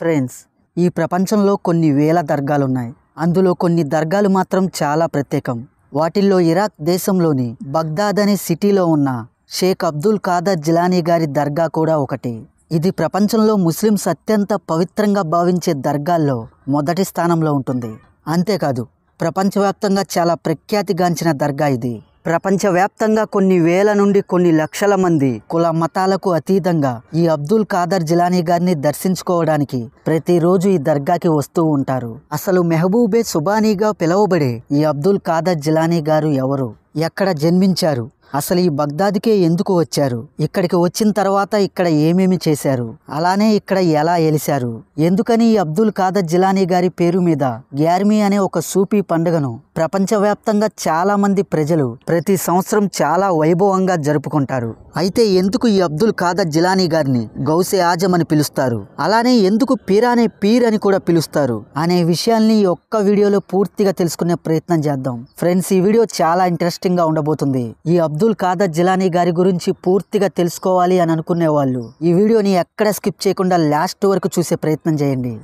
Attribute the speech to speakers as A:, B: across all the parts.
A: friends ఈ ప్రపంచంలో కొన్ని వేల దర్గాలు ఉన్నాయి అందులో కొన్ని దర్గాలు మాత్రం చాలా ప్రత్యేకం వాటిల్లో ఇరాక్ దేశంలోని బగ్దాద్ అనే సిటీలో ఉన్న షేక్ అబ్దుల్ ఖాదర్ జిలానీ గారి దర్గా కూడా ఒకటి ఇది ప్రపంచంలో ముస్లిమ్స్ అత్యంత పవిత్రంగా భావించే దర్గాల్లో మొదటి స్థానంలో ఉంటుంది అంతేకాదు ప్రపంచవ్యాప్తంగా చాలా ప్రఖ్యాతిగాంచిన దర్గా ఇది ప్రపంచవ్యాప్తంగా కొన్ని వేల నుండి కొన్ని లక్షల మంది కుల మతాలకు అతీతంగా ఈ అబ్దుల్ ఖాదర్ జిలానీ గారిని దర్శించుకోవడానికి ప్రతిరోజు ఈ దర్గాకి వస్తూ ఉంటారు అసలు మెహబూబే సుబానీగా పిలువబడే ఈ అబ్దుల్ ఖాదర్ జిలానీ గారు ఎవరు ఎక్కడ జన్మించారు అసలు ఈ బగ్దాద్కే ఎందుకు వచ్చారు ఇక్కడికి వచ్చిన తర్వాత ఇక్కడ ఏమేమి చేశారు అలానే ఇక్కడ ఎలా ఎలిశారు ఎందుకని ఈ అబ్దుల్ ఖాదర్ జిలానీ గారి పేరు మీద గ్యార్మీ అనే ఒక సూపీ పండుగను ప్రపంచవ్యాప్తంగా చాలామంది ప్రజలు ప్రతి సంవత్సరం చాలా వైభవంగా జరుపుకుంటారు అయితే ఎందుకు ఈ అబ్దుల్ ఖాదర్ జిలానీ గారిని గౌసే ఆజం అని పిలుస్తారు అలానే ఎందుకు పీరానే పీర్ అని కూడా పిలుస్తారు అనే విషయాల్ని ఒక్క వీడియోలో పూర్తిగా తెలుసుకునే ప్రయత్నం చేద్దాం ఫ్రెండ్స్ ఈ వీడియో చాలా ఇంట్రెస్టింగ్ గా ఉండబోతుంది ఈ అబ్దుల్ ఖాదర్ జిలానీ గారి గురించి పూర్తిగా తెలుసుకోవాలి అని అనుకునే వాళ్ళు ఈ వీడియోని ఎక్కడ స్కిప్ చేయకుండా లాస్ట్ వరకు చూసే ప్రయత్నం చేయండి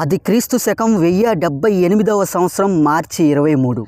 A: అది క్రీస్తు శకం వెయ్యి డెబ్బై ఎనిమిదవ సంవత్సరం మార్చి ఇరవై మూడు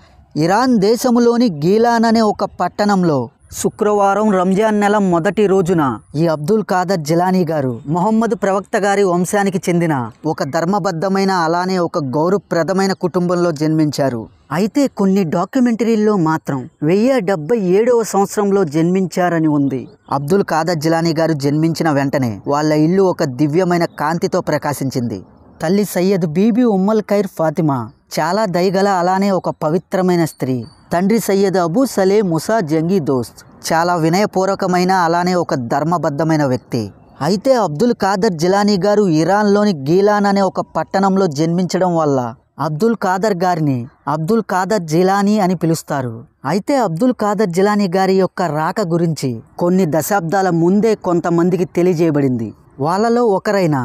A: ఇరాన్ దేశంలోని గీలాన్ అనే ఒక పట్టణంలో శుక్రవారం రంజాన్ నెల మొదటి రోజున ఈ అబ్దుల్ ఖాదర్ జిలానీ గారు మొహమ్మద్ ప్రవక్త గారి వంశానికి చెందిన ఒక ధర్మబద్ధమైన అలానే ఒక గౌరవప్రదమైన కుటుంబంలో జన్మించారు అయితే కొన్ని డాక్యుమెంటరీల్లో మాత్రం వెయ్యి డెబ్బై ఏడవ సంవత్సరంలో జన్మించారని ఉంది అబ్దుల్ ఖాదర్ జిలానీ గారు జన్మించిన వెంటనే వాళ్ళ ఇల్లు ఒక దివ్యమైన కాంతితో ప్రకాశించింది తల్లి Sayyid Bibi Ummul Khair Fatima చాలా దయగల అలానే ఒక పవిత్రమైన స్త్రీ తండ్రి సయ్యద్ అబూ సలే ముసా జంగీ దోస్త్ చాలా వినయపూర్వకమైన అలానే ఒక ధర్మబద్ధమైన వ్యక్తి అయితే అబ్దుల్ ఖాదర్ జిలానీ గారు ఇరాన్లోని గీలాన్ అనే ఒక పట్టణంలో జన్మించడం వల్ల అబ్దుల్ ఖాదర్ గారిని అబ్దుల్ ఖాదర్ జిలానీ అని పిలుస్తారు అయితే అబ్దుల్ ఖాదర్ జిలానీ గారి యొక్క రాక గురించి కొన్ని దశాబ్దాల ముందే కొంతమందికి తెలియజేయబడింది వాళ్ళలో ఒకరైన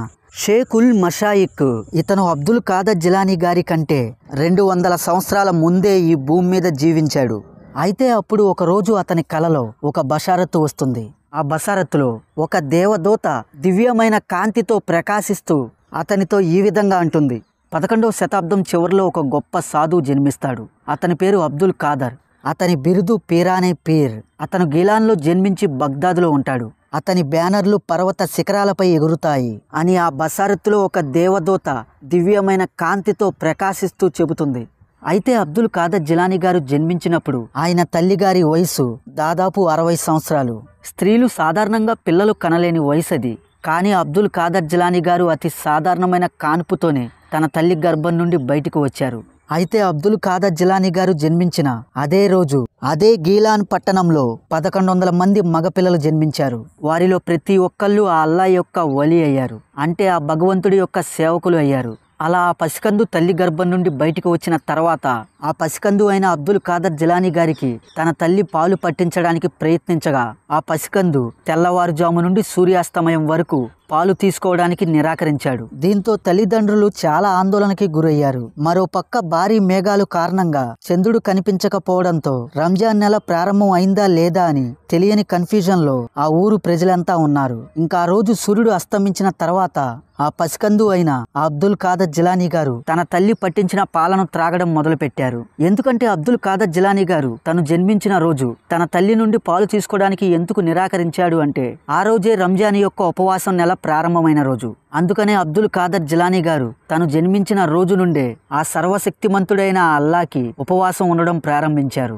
A: షేకుల్ మషాయిక్ ఇతను అబ్దుల్ ఖాదర్ జిలానీ గారి కంటే రెండు వందల సంవత్సరాల ముందే ఈ భూమి మీద జీవించాడు అయితే అప్పుడు ఒకరోజు అతని కలలో ఒక బషారత్తు వస్తుంది ఆ బషారత్తులో ఒక దేవదూత దివ్యమైన కాంతితో ప్రకాశిస్తూ అతనితో ఈ విధంగా అంటుంది పదకొండవ శతాబ్దం చివరిలో ఒక గొప్ప సాధువు జన్మిస్తాడు అతని పేరు అబ్దుల్ ఖాదర్ అతని బిరుదు పీరానే పీర్ అతను గిలాన్లో జన్మించి బగ్దాదులో ఉంటాడు అతని బ్యానర్లు పర్వత శిఖరాలపై ఎగురుతాయి అని ఆ బసారత్తులో ఒక దేవదూత దివ్యమైన కాంతితో ప్రకాశిస్తూ చెబుతుంది అయితే అబ్దుల్ ఖాదర్ జిలానీ గారు జన్మించినప్పుడు ఆయన తల్లిగారి వయసు దాదాపు అరవై సంవత్సరాలు స్త్రీలు సాధారణంగా పిల్లలు కనలేని వయసు అది కానీ అబ్దుల్ ఖాదర్ జిలానీ గారు అతి సాధారణమైన కాన్పుతోనే తన తల్లి గర్భం నుండి బయటకు వచ్చారు అయితే అబ్దుల్ ఖాదర్ జిలానీ గారు జన్మించిన అదే రోజు అదే గీలాన్ పట్టణంలో పదకొండు వందల మంది మగపిల్లలు జన్మించారు వారిలో ప్రతి ఒక్కళ్ళు ఆ అల్లా యొక్క వలి అయ్యారు అంటే ఆ భగవంతుడి యొక్క సేవకులు అయ్యారు అలా ఆ పసికందు తల్లి గర్భం నుండి బయటకు వచ్చిన తర్వాత ఆ పసికందు అయిన అబ్దుల్ ఖాదర్ జిలానీ గారికి తన తల్లి పాలు పట్టించడానికి ప్రయత్నించగా ఆ పసికందు తెల్లవారుజాము నుండి సూర్యాస్తమయం వరకు పాలు తీసుకోవడానికి నిరాకరించాడు దీంతో తల్లిదండ్రులు చాలా ఆందోళనకి గురయ్యారు మరో పక్క భారీ మేఘాలు కారణంగా చంద్రుడు కనిపించకపోవడంతో రంజాన్ నెల ప్రారంభం అయిందా లేదా అని తెలియని కన్ఫ్యూజన్ లో ఆ ఊరు ప్రజలంతా ఉన్నారు ఇంకా ఆ రోజు సూర్యుడు అస్తమించిన తర్వాత ఆ పసికందు అయిన అబ్దుల్ ఖాదర్ జిలానీ గారు తన తల్లి పట్టించిన పాలను త్రాగడం మొదలుపెట్టారు ఎందుకంటే అబ్దుల్ ఖాదర్ జిలానీ గారు తను జన్మించిన రోజు తన తల్లి నుండి పాలు తీసుకోవడానికి ఎందుకు నిరాకరించాడు అంటే ఆ రోజే రంజాన్ యొక్క ఉపవాసం నెల ప్రారంభమైన రోజు అందుకనే అబ్దుల్ ఖాదర్ జిలానీ గారు తను జన్మించిన రోజు నుండే ఆ సర్వశక్తిమంతుడైన అల్లాకి ఉపవాసం ఉండడం ప్రారంభించారు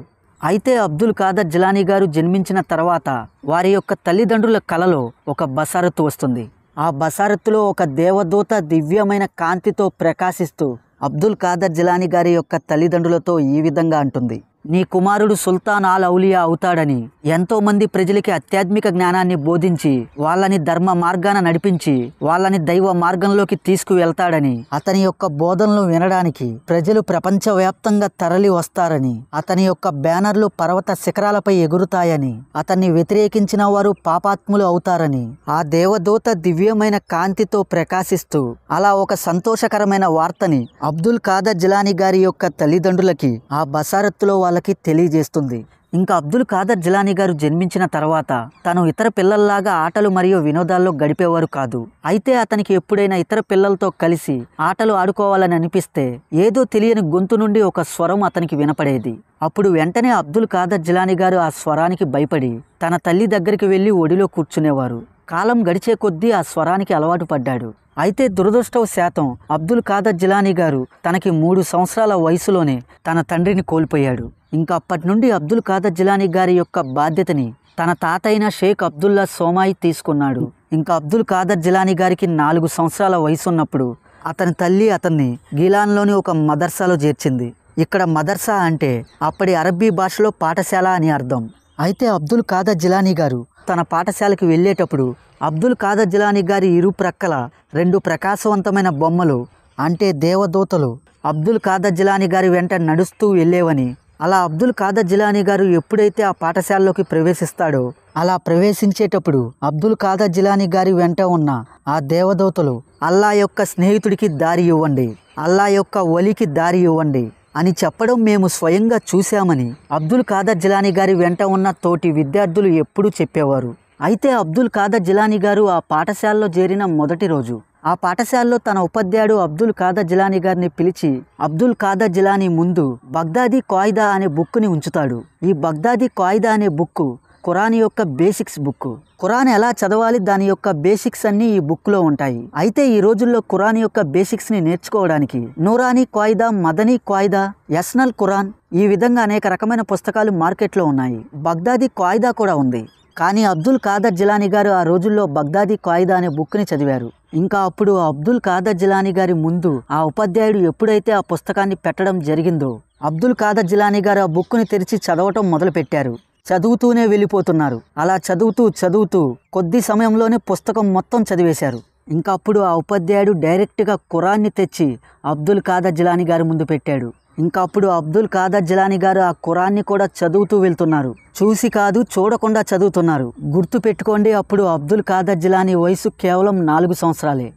A: అయితే అబ్దుల్ ఖాదర్ జిలానీ గారు జన్మించిన తర్వాత వారి యొక్క తల్లిదండ్రుల కలలో ఒక బసారత్తు వస్తుంది ఆ బసారత్తులో ఒక దేవదూత దివ్యమైన కాంతితో ప్రకాశిస్తూ అబ్దుల్ ఖాదర్ జిలానీ గారి యొక్క తల్లిదండ్రులతో ఈ విధంగా అంటుంది నీ కుమారుడు సుల్తాన్ ఆల్ ఔలియా అవుతాడని ఎంతోమంది ప్రజలకి ఆధ్యాత్మిక జ్ఞానాన్ని బోధించి వాళ్ళని ధర్మ మార్గాన నడిపించి వాళ్ళని దైవ మార్గంలోకి తీసుకువెళ్తాడని అతని యొక్క బోధనలు వినడానికి ప్రజలు ప్రపంచవ్యాప్తంగా తరలి వస్తారని అతని యొక్క బ్యానర్లు పర్వత శిఖరాలపై ఎగురుతాయని అతన్ని వ్యతిరేకించిన వారు పాపాత్ములు అవుతారని ఆ దేవదూత దివ్యమైన కాంతితో ప్రకాశిస్తూ అలా ఒక సంతోషకరమైన వార్తని అబ్దుల్ ఖాదర్ జిలానీ గారి యొక్క తల్లిదండ్రులకి ఆ బసారత్తులో వాళ్ళకి తెలియజేస్తుంది ఇంకా అబ్దుల్ ఖాదర్ జిలానీ గారు జన్మించిన తర్వాత తను ఇతర పిల్లల్లాగా ఆటలు మరియు వినోదాల్లో గడిపేవారు కాదు అయితే అతనికి ఎప్పుడైనా ఇతర పిల్లలతో కలిసి ఆటలు ఆడుకోవాలని అనిపిస్తే ఏదో తెలియని గొంతు నుండి ఒక స్వరం అతనికి వినపడేది అప్పుడు వెంటనే అబ్దుల్ ఖాదర్ జిలానీ గారు ఆ స్వరానికి భయపడి తన తల్లి దగ్గరికి వెళ్ళి ఒడిలో కూర్చునేవారు కాలం గడిచే కొద్దీ ఆ స్వరానికి అలవాటు పడ్డాడు అయితే దురదృష్టవ శాతం అబ్దుల్ ఖాదర్ జిలానీ గారు తనకి మూడు సంవత్సరాల వయసులోనే తన తండ్రిని కోల్పోయాడు ఇంకా అప్పటి నుండి అబ్దుల్ ఖాదర్ జిలానీ గారి యొక్క బాధ్యతని తన అయిన షేక్ అబ్దుల్లా సోమాయి తీసుకున్నాడు ఇంకా అబ్దుల్ ఖాదర్ జిలానీ గారికి నాలుగు సంవత్సరాల వయసు ఉన్నప్పుడు అతని తల్లి అతన్ని గిలాన్లోని ఒక మదర్సాలో చేర్చింది ఇక్కడ మదర్సా అంటే అప్పటి అరబ్బీ భాషలో పాఠశాల అని అర్థం అయితే అబ్దుల్ ఖాదర్ జిలానీ గారు తన పాఠశాలకు వెళ్ళేటప్పుడు అబ్దుల్ ఖాదర్ జిలానీ గారి ఇరు ప్రక్కల రెండు ప్రకాశవంతమైన బొమ్మలు అంటే దేవదూతలు అబ్దుల్ ఖాదర్ జిలానీ గారి వెంట నడుస్తూ వెళ్ళేవని అలా అబ్దుల్ ఖాదర్ జిలానీ గారు ఎప్పుడైతే ఆ పాఠశాలలోకి ప్రవేశిస్తాడో అలా ప్రవేశించేటప్పుడు అబ్దుల్ ఖాదర్ జిలానీ గారి వెంట ఉన్న ఆ దేవదూతలు అల్లా యొక్క స్నేహితుడికి దారి ఇవ్వండి అల్లా యొక్క ఒలికి దారి ఇవ్వండి అని చెప్పడం మేము స్వయంగా చూశామని అబ్దుల్ ఖాదర్ జిలానీ గారి వెంట ఉన్న తోటి విద్యార్థులు ఎప్పుడూ చెప్పేవారు అయితే అబ్దుల్ ఖాదర్ జిలానీ గారు ఆ పాఠశాలలో చేరిన మొదటి రోజు ఆ పాఠశాలలో తన ఉపాధ్యాయుడు అబ్దుల్ ఖాదర్ జిలానీ గారిని పిలిచి అబ్దుల్ ఖాదర్ జిలానీ ముందు బగ్దాది కాయిదా అనే బుక్ని ఉంచుతాడు ఈ బగ్దాది కాయిదా అనే బుక్ ఖురాన్ యొక్క బేసిక్స్ బుక్ ఖురాన్ ఎలా చదవాలి దాని యొక్క బేసిక్స్ అన్ని ఈ బుక్లో ఉంటాయి అయితే ఈ రోజుల్లో ఖురాన్ యొక్క బేసిక్స్ని నేర్చుకోవడానికి నూరాని కాయిదా మదనీ కాయిదా ఎస్నల్ ఖురాన్ ఈ విధంగా అనేక రకమైన పుస్తకాలు మార్కెట్లో ఉన్నాయి బగ్దాది కాయిదా కూడా ఉంది కానీ అబ్దుల్ ఖాదర్ జిలానీ గారు ఆ రోజుల్లో బగ్దాది కాయిదా అనే బుక్ని చదివారు ఇంకా అప్పుడు అబ్దుల్ ఖాదర్ జిలానీ గారి ముందు ఆ ఉపాధ్యాయుడు ఎప్పుడైతే ఆ పుస్తకాన్ని పెట్టడం జరిగిందో అబ్దుల్ ఖాదర్ జిలానీ గారు ఆ బుక్ని తెరిచి చదవటం మొదలుపెట్టారు చదువుతూనే వెళ్ళిపోతున్నారు అలా చదువుతూ చదువుతూ కొద్ది సమయంలోనే పుస్తకం మొత్తం చదివేశారు ఇంకా అప్పుడు ఆ ఉపాధ్యాయుడు డైరెక్ట్గా ఖురాన్ని తెచ్చి అబ్దుల్ ఖాదర్ జిలానీ గారి ముందు పెట్టాడు ఇంకా అప్పుడు అబ్దుల్ ఖాదర్ జిలానీ గారు ఆ ఖురాన్ని కూడా చదువుతూ వెళ్తున్నారు చూసి కాదు చూడకుండా చదువుతున్నారు గుర్తు పెట్టుకోండి అప్పుడు అబ్దుల్ ఖాదర్ జిలానీ వయసు కేవలం నాలుగు సంవత్సరాలే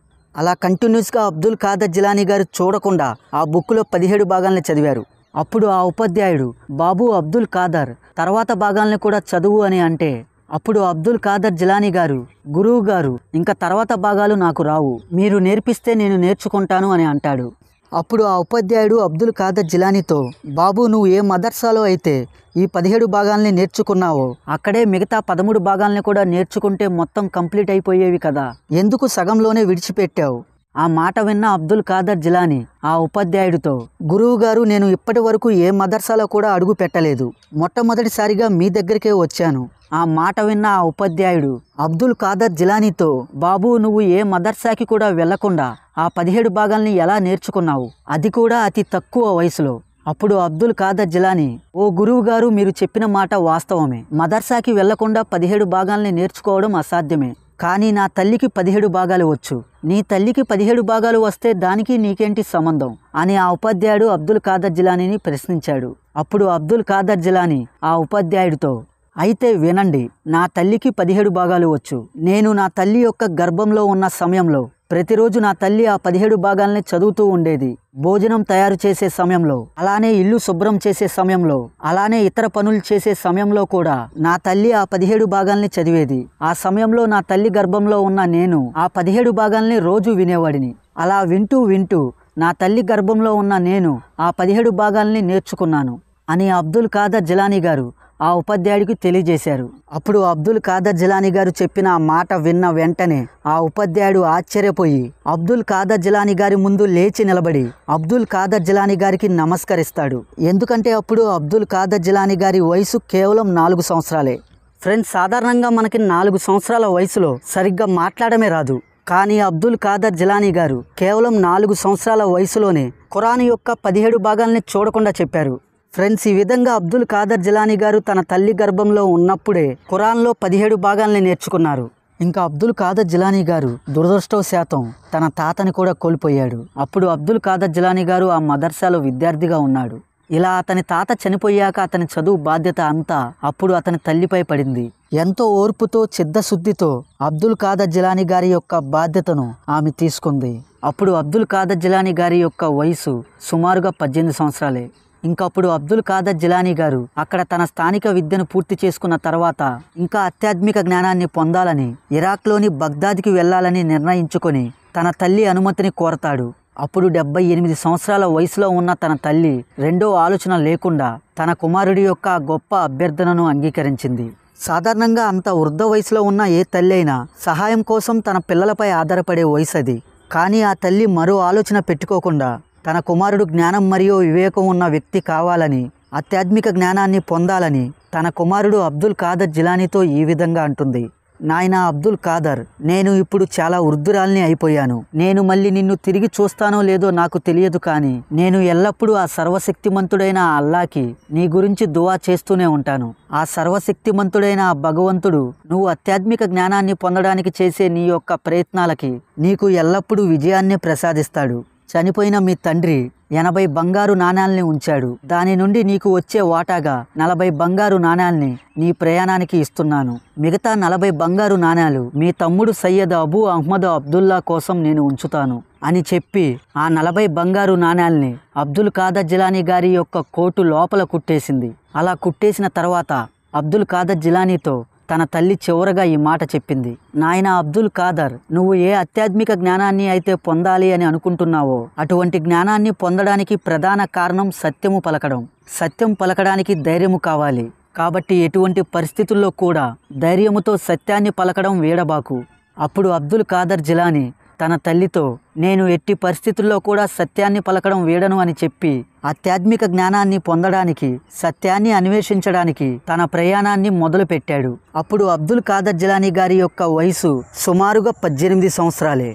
A: అలా కంటిన్యూస్గా అబ్దుల్ ఖాదర్ జిలానీ గారు చూడకుండా ఆ బుక్లో పదిహేడు భాగాలను చదివారు అప్పుడు ఆ ఉపాధ్యాయుడు బాబు అబ్దుల్ ఖాదర్ తర్వాత భాగాలను కూడా చదువు అని అంటే అప్పుడు అబ్దుల్ ఖాదర్ జిలానీ గారు గురువు గారు ఇంకా తర్వాత భాగాలు నాకు రావు మీరు నేర్పిస్తే నేను నేర్చుకుంటాను అని అంటాడు అప్పుడు ఆ ఉపాధ్యాయుడు అబ్దుల్ ఖాదర్ జిలానీతో బాబు నువ్వు ఏ మదర్సాలో అయితే ఈ పదిహేడు భాగాల్ని నేర్చుకున్నావో అక్కడే మిగతా పదమూడు భాగాల్ని కూడా నేర్చుకుంటే మొత్తం కంప్లీట్ అయిపోయేవి కదా ఎందుకు సగంలోనే విడిచిపెట్టావు ఆ మాట విన్న అబ్దుల్ ఖాదర్ జిలానీ ఆ ఉపాధ్యాయుడితో గురువు గారు నేను ఇప్పటి వరకు ఏ మదర్సాలో కూడా అడుగు పెట్టలేదు మొట్టమొదటిసారిగా మీ దగ్గరికే వచ్చాను ఆ మాట విన్న ఆ ఉపాధ్యాయుడు అబ్దుల్ ఖాదర్ జిలానీతో బాబు నువ్వు ఏ మదర్సాకి కూడా వెళ్లకుండా ఆ పదిహేడు భాగాల్ని ఎలా నేర్చుకున్నావు అది కూడా అతి తక్కువ వయసులో అప్పుడు అబ్దుల్ ఖాదర్ జిలానీ ఓ గురువు గారు మీరు చెప్పిన మాట వాస్తవమే మదర్సాకి వెళ్లకుండా పదిహేడు భాగాల్ని నేర్చుకోవడం అసాధ్యమే కానీ నా తల్లికి పదిహేడు భాగాలు వచ్చు నీ తల్లికి పదిహేడు భాగాలు వస్తే దానికి నీకేంటి సంబంధం అని ఆ ఉపాధ్యాయుడు అబ్దుల్ ఖాదర్ జిలానీని ప్రశ్నించాడు అప్పుడు అబ్దుల్ ఖాదర్ జిలానీ ఆ ఉపాధ్యాయుడితో అయితే వినండి నా తల్లికి పదిహేడు భాగాలు వచ్చు నేను నా తల్లి యొక్క గర్భంలో ఉన్న సమయంలో ప్రతిరోజు నా తల్లి ఆ పదిహేడు భాగాల్ని చదువుతూ ఉండేది భోజనం తయారు చేసే సమయంలో అలానే ఇల్లు శుభ్రం చేసే సమయంలో అలానే ఇతర పనులు చేసే సమయంలో కూడా నా తల్లి ఆ పదిహేడు భాగాల్ని చదివేది ఆ సమయంలో నా తల్లి గర్భంలో ఉన్న నేను ఆ పదిహేడు భాగాల్ని రోజు వినేవాడిని అలా వింటూ వింటూ నా తల్లి గర్భంలో ఉన్న నేను ఆ పదిహేడు భాగాల్ని నేర్చుకున్నాను అని అబ్దుల్ ఖాదర్ జిలానీ గారు ఆ ఉపాధ్యాయుడికి తెలియజేశారు అప్పుడు అబ్దుల్ ఖాదర్ జిలానీ గారు చెప్పిన ఆ మాట విన్న వెంటనే ఆ ఉపాధ్యాయుడు ఆశ్చర్యపోయి అబ్దుల్ ఖాదర్ జిలానీ గారి ముందు లేచి నిలబడి అబ్దుల్ ఖాదర్ జిలానీ గారికి నమస్కరిస్తాడు ఎందుకంటే అప్పుడు అబ్దుల్ ఖాదర్ జిలానీ గారి వయసు కేవలం నాలుగు సంవత్సరాలే ఫ్రెండ్స్ సాధారణంగా మనకి నాలుగు సంవత్సరాల వయసులో సరిగ్గా మాట్లాడమే రాదు కానీ అబ్దుల్ ఖాదర్ జిలానీ గారు కేవలం నాలుగు సంవత్సరాల వయసులోనే ఖురాన్ యొక్క పదిహేడు భాగాల్ని చూడకుండా చెప్పారు ఫ్రెండ్స్ ఈ విధంగా అబ్దుల్ ఖాదర్ జిలానీ గారు తన తల్లి గర్భంలో ఉన్నప్పుడే ఖురాన్లో పదిహేడు భాగాల్ని నేర్చుకున్నారు ఇంకా అబ్దుల్ ఖాదర్ జిలానీ గారు దురదృష్టవ శాతం తన తాతని కూడా కోల్పోయాడు అప్పుడు అబ్దుల్ ఖాదర్ జిలానీ గారు ఆ మదర్సాలో విద్యార్థిగా ఉన్నాడు ఇలా అతని తాత చనిపోయాక అతని చదువు బాధ్యత అంతా అప్పుడు అతని తల్లిపై పడింది ఎంతో ఓర్పుతో చిద్దశుద్ధితో అబ్దుల్ ఖాదర్ జిలానీ గారి యొక్క బాధ్యతను ఆమె తీసుకుంది అప్పుడు అబ్దుల్ ఖాదర్ జిలానీ గారి యొక్క వయసు సుమారుగా పద్దెనిమిది సంవత్సరాలే ఇంకప్పుడు అబ్దుల్ కాదర్ జిలానీ గారు అక్కడ తన స్థానిక విద్యను పూర్తి చేసుకున్న తర్వాత ఇంకా ఆధ్యాత్మిక జ్ఞానాన్ని పొందాలని ఇరాక్లోని బగ్దాద్కి వెళ్లాలని నిర్ణయించుకొని తన తల్లి అనుమతిని కోరతాడు అప్పుడు డెబ్బై ఎనిమిది సంవత్సరాల వయసులో ఉన్న తన తల్లి రెండో ఆలోచన లేకుండా తన కుమారుడి యొక్క గొప్ప అభ్యర్థనను అంగీకరించింది సాధారణంగా అంత వృద్ధ వయసులో ఉన్న ఏ తల్లి అయినా సహాయం కోసం తన పిల్లలపై ఆధారపడే వయసు అది కానీ ఆ తల్లి మరో ఆలోచన పెట్టుకోకుండా తన కుమారుడు జ్ఞానం మరియు వివేకం ఉన్న వ్యక్తి కావాలని ఆధ్యాత్మిక జ్ఞానాన్ని పొందాలని తన కుమారుడు అబ్దుల్ ఖాదర్ జిలానీతో ఈ విధంగా అంటుంది నాయన అబ్దుల్ ఖాదర్ నేను ఇప్పుడు చాలా వృద్ధురాల్ని అయిపోయాను నేను మళ్ళీ నిన్ను తిరిగి చూస్తానో లేదో నాకు తెలియదు కానీ నేను ఎల్లప్పుడూ ఆ సర్వశక్తిమంతుడైన అల్లాకి నీ గురించి దువా చేస్తూనే ఉంటాను ఆ సర్వశక్తిమంతుడైన ఆ భగవంతుడు నువ్వు అత్యాధ్మిక జ్ఞానాన్ని పొందడానికి చేసే నీ యొక్క ప్రయత్నాలకి నీకు ఎల్లప్పుడూ విజయాన్ని ప్రసాదిస్తాడు చనిపోయిన మీ తండ్రి ఎనభై బంగారు నాణాలని ఉంచాడు దాని నుండి నీకు వచ్చే వాటాగా నలభై బంగారు నాణాల్ని నీ ప్రయాణానికి ఇస్తున్నాను మిగతా నలభై బంగారు నాణాలు మీ తమ్ముడు సయ్యద్ అబూ అహ్మద్ అబ్దుల్లా కోసం నేను ఉంచుతాను అని చెప్పి ఆ నలభై బంగారు నాణాల్ని అబ్దుల్ కాదర్ జిలానీ గారి యొక్క కోటు లోపల కుట్టేసింది అలా కుట్టేసిన తర్వాత అబ్దుల్ కాదర్ జిలానీతో తన తల్లి చివరగా ఈ మాట చెప్పింది నాయన అబ్దుల్ కాదర్ నువ్వు ఏ ఆధ్యాత్మిక జ్ఞానాన్ని అయితే పొందాలి అని అనుకుంటున్నావో అటువంటి జ్ఞానాన్ని పొందడానికి ప్రధాన కారణం సత్యము పలకడం సత్యం పలకడానికి ధైర్యము కావాలి కాబట్టి ఎటువంటి పరిస్థితుల్లో కూడా ధైర్యముతో సత్యాన్ని పలకడం వీడబాకు అప్పుడు అబ్దుల్ కాదర్ జిలాని తన తల్లితో నేను ఎట్టి పరిస్థితుల్లో కూడా సత్యాన్ని పలకడం వీడను అని చెప్పి ఆధ్యాత్మిక జ్ఞానాన్ని పొందడానికి సత్యాన్ని అన్వేషించడానికి తన ప్రయాణాన్ని మొదలుపెట్టాడు అప్పుడు అబ్దుల్ ఖాదర్ జిలానీ గారి యొక్క వయసు సుమారుగా పద్దెనిమిది సంవత్సరాలే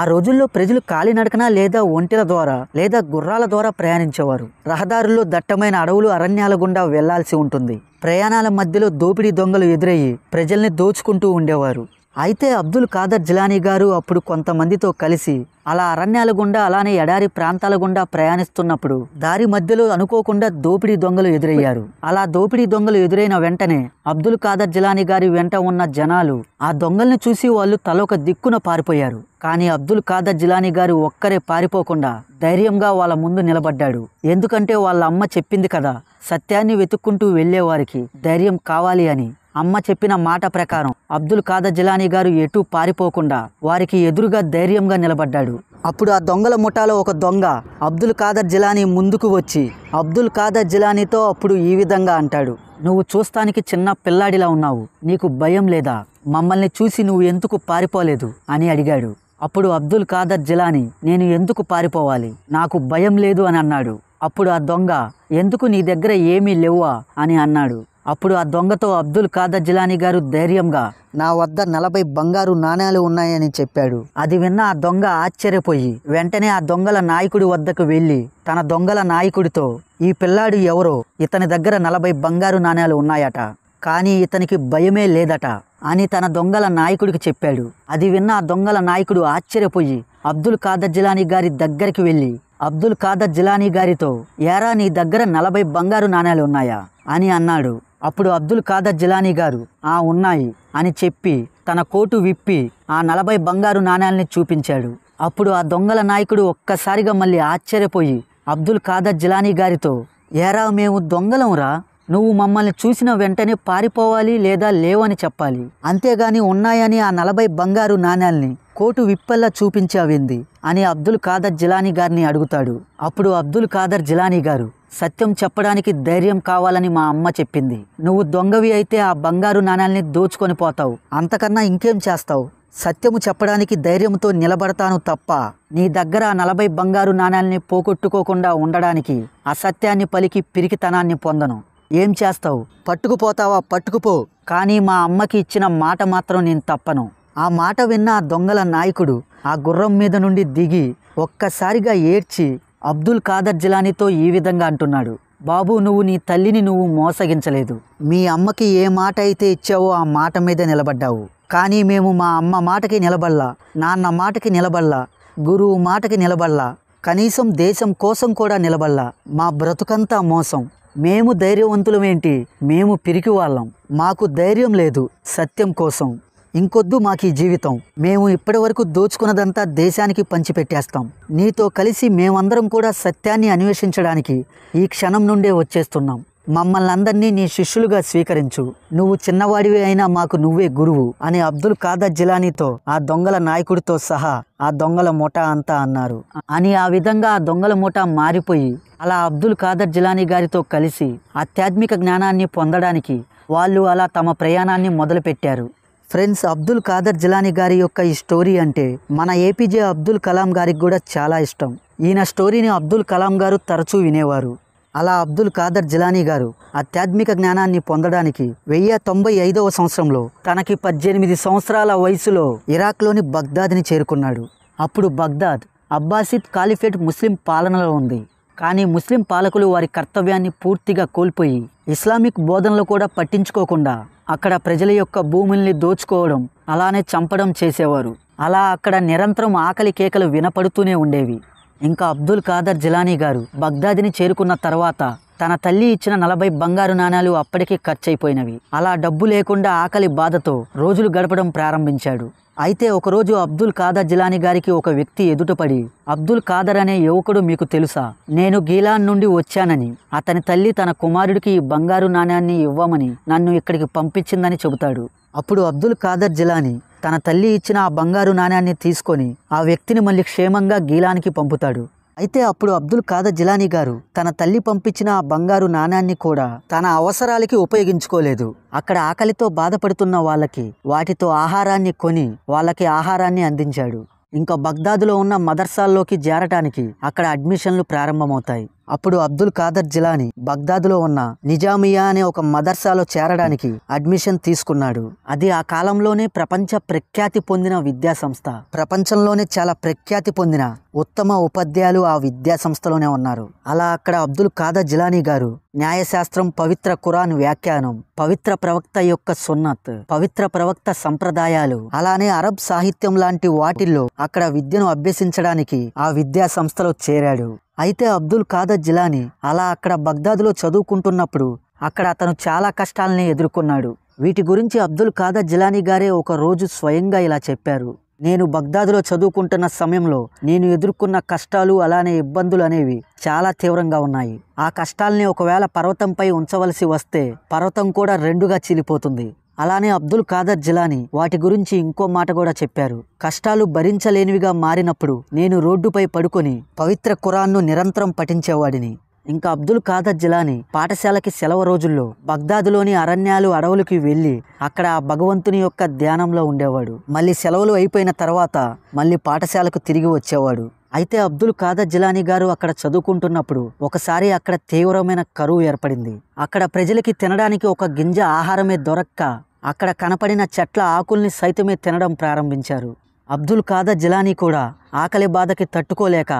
A: ఆ రోజుల్లో ప్రజలు కాలినడకన లేదా ఒంటెల ద్వారా లేదా గుర్రాల ద్వారా ప్రయాణించేవారు రహదారుల్లో దట్టమైన అడవులు అరణ్యాల గుండా వెళ్లాల్సి ఉంటుంది ప్రయాణాల మధ్యలో దోపిడీ దొంగలు ఎదురయ్యి ప్రజల్ని దోచుకుంటూ ఉండేవారు అయితే అబ్దుల్ ఖాదర్ జిలానీ గారు అప్పుడు కొంతమందితో కలిసి అలా అరణ్యాల గుండా అలానే ఎడారి ప్రాంతాల గుండా ప్రయాణిస్తున్నప్పుడు దారి మధ్యలో అనుకోకుండా దోపిడీ దొంగలు ఎదురయ్యారు అలా దోపిడీ దొంగలు ఎదురైన వెంటనే అబ్దుల్ ఖాదర్ జిలానీ గారి వెంట ఉన్న జనాలు ఆ దొంగల్ని చూసి వాళ్ళు తలొక దిక్కున పారిపోయారు కానీ అబ్దుల్ ఖాదర్ జిలానీ గారు ఒక్కరే పారిపోకుండా ధైర్యంగా వాళ్ళ ముందు నిలబడ్డాడు ఎందుకంటే వాళ్ళ అమ్మ చెప్పింది కదా సత్యాన్ని వెతుక్కుంటూ వెళ్ళేవారికి ధైర్యం కావాలి అని అమ్మ చెప్పిన మాట ప్రకారం అబ్దుల్ కాదర్ జిలానీ గారు ఎటూ పారిపోకుండా వారికి ఎదురుగా ధైర్యంగా నిలబడ్డాడు అప్పుడు ఆ దొంగల ముఠాలో ఒక దొంగ అబ్దుల్ ఖాదర్ జిలానీ ముందుకు వచ్చి అబ్దుల్ ఖాదర్ జిలానీతో అప్పుడు ఈ విధంగా అంటాడు నువ్వు చూస్తానికి చిన్న పిల్లాడిలా ఉన్నావు నీకు భయం లేదా మమ్మల్ని చూసి నువ్వు ఎందుకు పారిపోలేదు అని అడిగాడు అప్పుడు అబ్దుల్ ఖాదర్ జిలానీ నేను ఎందుకు పారిపోవాలి నాకు భయం లేదు అని అన్నాడు అప్పుడు ఆ దొంగ ఎందుకు నీ దగ్గర ఏమీ లేవా అని అన్నాడు అప్పుడు ఆ దొంగతో అబ్దుల్ ఖాదర్ జిలానీ గారు ధైర్యంగా నా వద్ద నలభై బంగారు నాణేలు ఉన్నాయని చెప్పాడు అది విన్న ఆ దొంగ ఆశ్చర్యపోయి వెంటనే ఆ దొంగల నాయకుడి వద్దకు వెళ్ళి తన దొంగల నాయకుడితో ఈ పిల్లాడు ఎవరో ఇతని దగ్గర నలభై బంగారు నాణేలు ఉన్నాయట కానీ ఇతనికి భయమే లేదట అని తన దొంగల నాయకుడికి చెప్పాడు అది విన్న ఆ దొంగల నాయకుడు ఆశ్చర్యపోయి అబ్దుల్ ఖాదర్ జిలానీ గారి దగ్గరికి వెళ్ళి అబ్దుల్ ఖాదర్ జిలానీ గారితో ఏరా నీ దగ్గర నలభై బంగారు నాణ్యాలు ఉన్నాయా అని అన్నాడు అప్పుడు అబ్దుల్ ఖాదర్ జిలానీ గారు ఆ ఉన్నాయి అని చెప్పి తన కోటు విప్పి ఆ నలభై బంగారు నాణ్యాలని చూపించాడు అప్పుడు ఆ దొంగల నాయకుడు ఒక్కసారిగా మళ్ళీ ఆశ్చర్యపోయి అబ్దుల్ ఖాదర్ జిలానీ గారితో ఏరా మేము దొంగలంరా నువ్వు మమ్మల్ని చూసిన వెంటనే పారిపోవాలి లేదా లేవని చెప్పాలి అంతేగాని ఉన్నాయని ఆ నలభై బంగారు నాణ్యాల్ని కోటు విప్పల్లా చూపించావింది అని అబ్దుల్ ఖాదర్ జిలానీ గారిని అడుగుతాడు అప్పుడు అబ్దుల్ ఖాదర్ జిలానీ గారు సత్యం చెప్పడానికి ధైర్యం కావాలని మా అమ్మ చెప్పింది నువ్వు దొంగవి అయితే ఆ బంగారు నాణాల్ని దోచుకొని పోతావు అంతకన్నా ఇంకేం చేస్తావు సత్యము చెప్పడానికి ధైర్యంతో నిలబడతాను తప్ప నీ దగ్గర ఆ నలభై బంగారు నాణాల్ని పోగొట్టుకోకుండా ఉండడానికి అసత్యాన్ని పలికి పిరికితనాన్ని పొందను ఏం చేస్తావు పట్టుకుపోతావా పట్టుకుపో కానీ మా అమ్మకి ఇచ్చిన మాట మాత్రం నేను తప్పను ఆ మాట విన్న ఆ దొంగల నాయకుడు ఆ గుర్రం మీద నుండి దిగి ఒక్కసారిగా ఏడ్చి అబ్దుల్ ఖాదర్ జిలానీతో ఈ విధంగా అంటున్నాడు బాబు నువ్వు నీ తల్లిని నువ్వు మోసగించలేదు మీ అమ్మకి ఏ మాట అయితే ఇచ్చావో ఆ మాట మీద నిలబడ్డావు కానీ మేము మా అమ్మ మాటకి నిలబడలా నాన్న మాటకి నిలబడలా గురువు మాటకి నిలబడలా కనీసం దేశం కోసం కూడా నిలబడలా మా బ్రతుకంతా మోసం మేము ధైర్యవంతులమేంటి మేము పిరికి వాళ్ళం మాకు ధైర్యం లేదు సత్యం కోసం ఇంకొద్దు మాకు ఈ జీవితం మేము ఇప్పటి వరకు దోచుకున్నదంతా దేశానికి పంచిపెట్టేస్తాం నీతో కలిసి మేమందరం కూడా సత్యాన్ని అన్వేషించడానికి ఈ క్షణం నుండే వచ్చేస్తున్నాం మమ్మల్ని అందరినీ నీ శిష్యులుగా స్వీకరించు నువ్వు చిన్నవాడివి అయినా మాకు నువ్వే గురువు అని అబ్దుల్ ఖాదర్ జిలానీతో ఆ దొంగల నాయకుడితో సహా ఆ దొంగల ముఠా అంతా అన్నారు అని ఆ విధంగా ఆ దొంగల ముఠా మారిపోయి అలా అబ్దుల్ ఖాదర్ జిలానీ గారితో కలిసి ఆధ్యాత్మిక జ్ఞానాన్ని పొందడానికి వాళ్ళు అలా తమ ప్రయాణాన్ని మొదలుపెట్టారు ఫ్రెండ్స్ అబ్దుల్ ఖాదర్ జిలానీ గారి యొక్క ఈ స్టోరీ అంటే మన ఏపీజే అబ్దుల్ కలాం గారికి కూడా చాలా ఇష్టం ఈయన స్టోరీని అబ్దుల్ కలాం గారు తరచూ వినేవారు అలా అబ్దుల్ ఖాదర్ జిలానీ గారు ఆధ్యాత్మిక జ్ఞానాన్ని పొందడానికి వెయ్యి తొంభై ఐదవ సంవత్సరంలో తనకి పద్దెనిమిది సంవత్సరాల వయసులో ఇరాక్లోని బగ్దాద్ని చేరుకున్నాడు అప్పుడు బగ్దాద్ అబ్బాసిద్ కాలిఫేట్ ముస్లిం పాలనలో ఉంది కానీ ముస్లిం పాలకులు వారి కర్తవ్యాన్ని పూర్తిగా కోల్పోయి ఇస్లామిక్ బోధనలు కూడా పట్టించుకోకుండా అక్కడ ప్రజల యొక్క భూముల్ని దోచుకోవడం అలానే చంపడం చేసేవారు అలా అక్కడ నిరంతరం ఆకలి కేకలు వినపడుతూనే ఉండేవి ఇంకా అబ్దుల్ ఖాదర్ జిలానీ గారు బగ్దాదిని చేరుకున్న తర్వాత తన తల్లి ఇచ్చిన నలభై బంగారు నాణాలు అప్పటికే ఖర్చయిపోయినవి అలా డబ్బు లేకుండా ఆకలి బాధతో రోజులు గడపడం ప్రారంభించాడు అయితే ఒకరోజు అబ్దుల్ ఖాదర్ జిలానీ గారికి ఒక వ్యక్తి ఎదుటపడి అబ్దుల్ ఖాదర్ అనే యువకుడు మీకు తెలుసా నేను గీలాన్ నుండి వచ్చానని అతని తల్లి తన కుమారుడికి ఈ బంగారు నాణ్యాన్ని ఇవ్వమని నన్ను ఇక్కడికి పంపించిందని చెబుతాడు అప్పుడు అబ్దుల్ ఖాదర్ జిలాని తన తల్లి ఇచ్చిన ఆ బంగారు నాణ్యాన్ని తీసుకొని ఆ వ్యక్తిని మళ్ళీ క్షేమంగా గీలానికి పంపుతాడు అయితే అప్పుడు అబ్దుల్ కాదర్ జిలానీ గారు తన తల్లి పంపించిన ఆ బంగారు నాణాన్ని కూడా తన అవసరాలకి ఉపయోగించుకోలేదు అక్కడ ఆకలితో బాధపడుతున్న వాళ్ళకి వాటితో ఆహారాన్ని కొని వాళ్ళకి ఆహారాన్ని అందించాడు ఇంకా బగ్దాదులో ఉన్న మదర్సాల్లోకి చేరటానికి అక్కడ అడ్మిషన్లు ప్రారంభమవుతాయి అప్పుడు అబ్దుల్ ఖాదర్ జిలాని బగ్దాద్లో ఉన్న నిజామియా అనే ఒక మదర్సాలో చేరడానికి అడ్మిషన్ తీసుకున్నాడు అది ఆ కాలంలోనే ప్రపంచ ప్రఖ్యాతి పొందిన విద్యా సంస్థ ప్రపంచంలోనే చాలా ప్రఖ్యాతి పొందిన ఉత్తమ ఉపాధ్యాయులు ఆ విద్యా సంస్థలోనే ఉన్నారు అలా అక్కడ అబ్దుల్ ఖాదర్ జిలానీ గారు న్యాయశాస్త్రం పవిత్ర ఖురాన్ వ్యాఖ్యానం పవిత్ర ప్రవక్త యొక్క సున్నత్ పవిత్ర ప్రవక్త సంప్రదాయాలు అలానే అరబ్ సాహిత్యం లాంటి వాటిల్లో అక్కడ విద్యను అభ్యసించడానికి ఆ విద్యా సంస్థలో చేరాడు అయితే అబ్దుల్ ఖాదర్ జిలానీ అలా అక్కడ బగ్దాద్లో చదువుకుంటున్నప్పుడు అక్కడ అతను చాలా కష్టాలని ఎదుర్కొన్నాడు వీటి గురించి అబ్దుల్ ఖాదర్ జిలానీ గారే ఒక రోజు స్వయంగా ఇలా చెప్పారు నేను బగ్దాద్లో చదువుకుంటున్న సమయంలో నేను ఎదుర్కొన్న కష్టాలు అలానే ఇబ్బందులు అనేవి చాలా తీవ్రంగా ఉన్నాయి ఆ కష్టాలని ఒకవేళ పర్వతంపై ఉంచవలసి వస్తే పర్వతం కూడా రెండుగా చీలిపోతుంది అలానే అబ్దుల్ ఖాదర్ జిలానీ వాటి గురించి ఇంకో మాట కూడా చెప్పారు కష్టాలు భరించలేనివిగా మారినప్పుడు నేను రోడ్డుపై పడుకొని పవిత్ర ఖురాన్ను నిరంతరం పఠించేవాడిని ఇంకా అబ్దుల్ ఖాదర్ జిలాని పాఠశాలకి సెలవు రోజుల్లో బగ్దాద్లోని అరణ్యాలు అడవులకి వెళ్ళి అక్కడ భగవంతుని యొక్క ధ్యానంలో ఉండేవాడు మళ్ళీ సెలవులు అయిపోయిన తర్వాత మళ్ళీ పాఠశాలకు తిరిగి వచ్చేవాడు అయితే అబ్దుల్ ఖాదర్ జిలానీ గారు అక్కడ చదువుకుంటున్నప్పుడు ఒకసారి అక్కడ తీవ్రమైన కరువు ఏర్పడింది అక్కడ ప్రజలకి తినడానికి ఒక గింజ ఆహారమే దొరక్క అక్కడ కనపడిన చెట్ల ఆకుల్ని సైతమే తినడం ప్రారంభించారు అబ్దుల్ ఖాదర్ జిలానీ కూడా ఆకలి బాధకి తట్టుకోలేక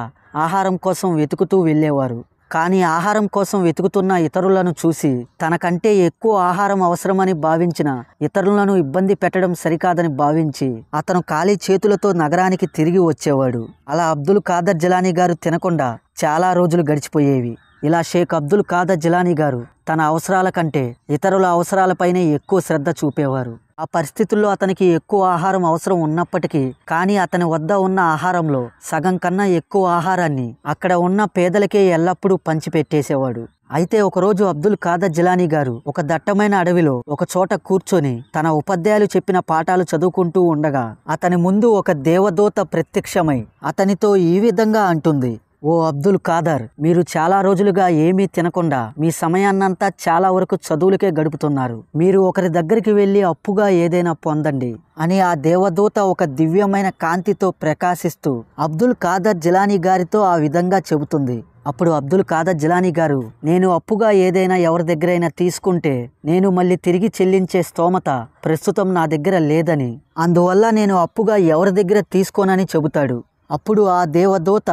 A: ఆహారం కోసం వెతుకుతూ వెళ్ళేవారు కానీ ఆహారం కోసం వెతుకుతున్న ఇతరులను చూసి తనకంటే ఎక్కువ ఆహారం అవసరమని భావించిన ఇతరులను ఇబ్బంది పెట్టడం సరికాదని భావించి అతను ఖాళీ చేతులతో నగరానికి తిరిగి వచ్చేవాడు అలా అబ్దుల్ ఖాదర్ జలానీ గారు తినకుండా చాలా రోజులు గడిచిపోయేవి ఇలా షేక్ అబ్దుల్ ఖాదర్ జలానీ గారు తన అవసరాల కంటే ఇతరుల అవసరాలపైనే ఎక్కువ శ్రద్ధ చూపేవారు ఆ పరిస్థితుల్లో అతనికి ఎక్కువ ఆహారం అవసరం ఉన్నప్పటికీ కానీ అతని వద్ద ఉన్న ఆహారంలో సగం కన్నా ఎక్కువ ఆహారాన్ని అక్కడ ఉన్న పేదలకే ఎల్లప్పుడూ పంచిపెట్టేసేవాడు అయితే ఒకరోజు అబ్దుల్ ఖాదర్ జిలానీ గారు ఒక దట్టమైన అడవిలో ఒక చోట కూర్చొని తన ఉపాధ్యాయులు చెప్పిన పాఠాలు చదువుకుంటూ ఉండగా అతని ముందు ఒక దేవదూత ప్రత్యక్షమై అతనితో ఈ విధంగా అంటుంది ఓ అబ్దుల్ కాదర్ మీరు చాలా రోజులుగా ఏమీ తినకుండా మీ సమయాన్నంతా చాలా వరకు చదువులకే గడుపుతున్నారు మీరు ఒకరి దగ్గరికి వెళ్ళి అప్పుగా ఏదైనా పొందండి అని ఆ దేవదూత ఒక దివ్యమైన కాంతితో ప్రకాశిస్తూ అబ్దుల్ కాదర్ జిలానీ గారితో ఆ విధంగా చెబుతుంది అప్పుడు అబ్దుల్ కాదర్ జిలానీ గారు నేను అప్పుగా ఏదైనా ఎవరి దగ్గరైనా తీసుకుంటే నేను మళ్ళీ తిరిగి చెల్లించే స్తోమత ప్రస్తుతం నా దగ్గర లేదని అందువల్ల నేను అప్పుగా ఎవరి దగ్గర తీసుకోనని చెబుతాడు అప్పుడు ఆ దేవదూత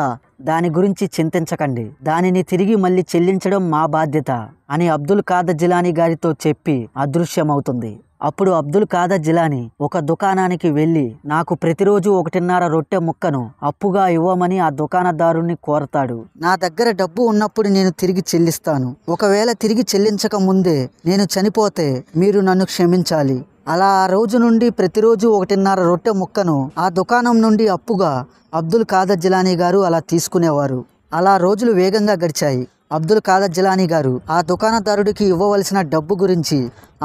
A: దాని గురించి చింతించకండి దానిని తిరిగి మళ్ళీ చెల్లించడం మా బాధ్యత అని అబ్దుల్ కాద జిలానీ గారితో చెప్పి అదృశ్యమవుతుంది అప్పుడు అబ్దుల్ కాద జిలానీ ఒక దుకాణానికి వెళ్ళి నాకు ప్రతిరోజు ఒకటిన్నర రొట్టె ముక్కను అప్పుగా ఇవ్వమని ఆ దుకాణదారుణ్ణి కోరతాడు నా దగ్గర డబ్బు ఉన్నప్పుడు నేను తిరిగి చెల్లిస్తాను ఒకవేళ తిరిగి చెల్లించక ముందే నేను చనిపోతే మీరు నన్ను క్షమించాలి అలా ఆ రోజు నుండి ప్రతిరోజు ఒకటిన్నర రొట్టె ముక్కను ఆ దుకాణం నుండి అప్పుగా అబ్దుల్ ఖాదర్ జిలానీ గారు అలా తీసుకునేవారు అలా రోజులు వేగంగా గడిచాయి అబ్దుల్ ఖాదర్ జిలానీ గారు ఆ దుకాణదారుడికి ఇవ్వవలసిన డబ్బు గురించి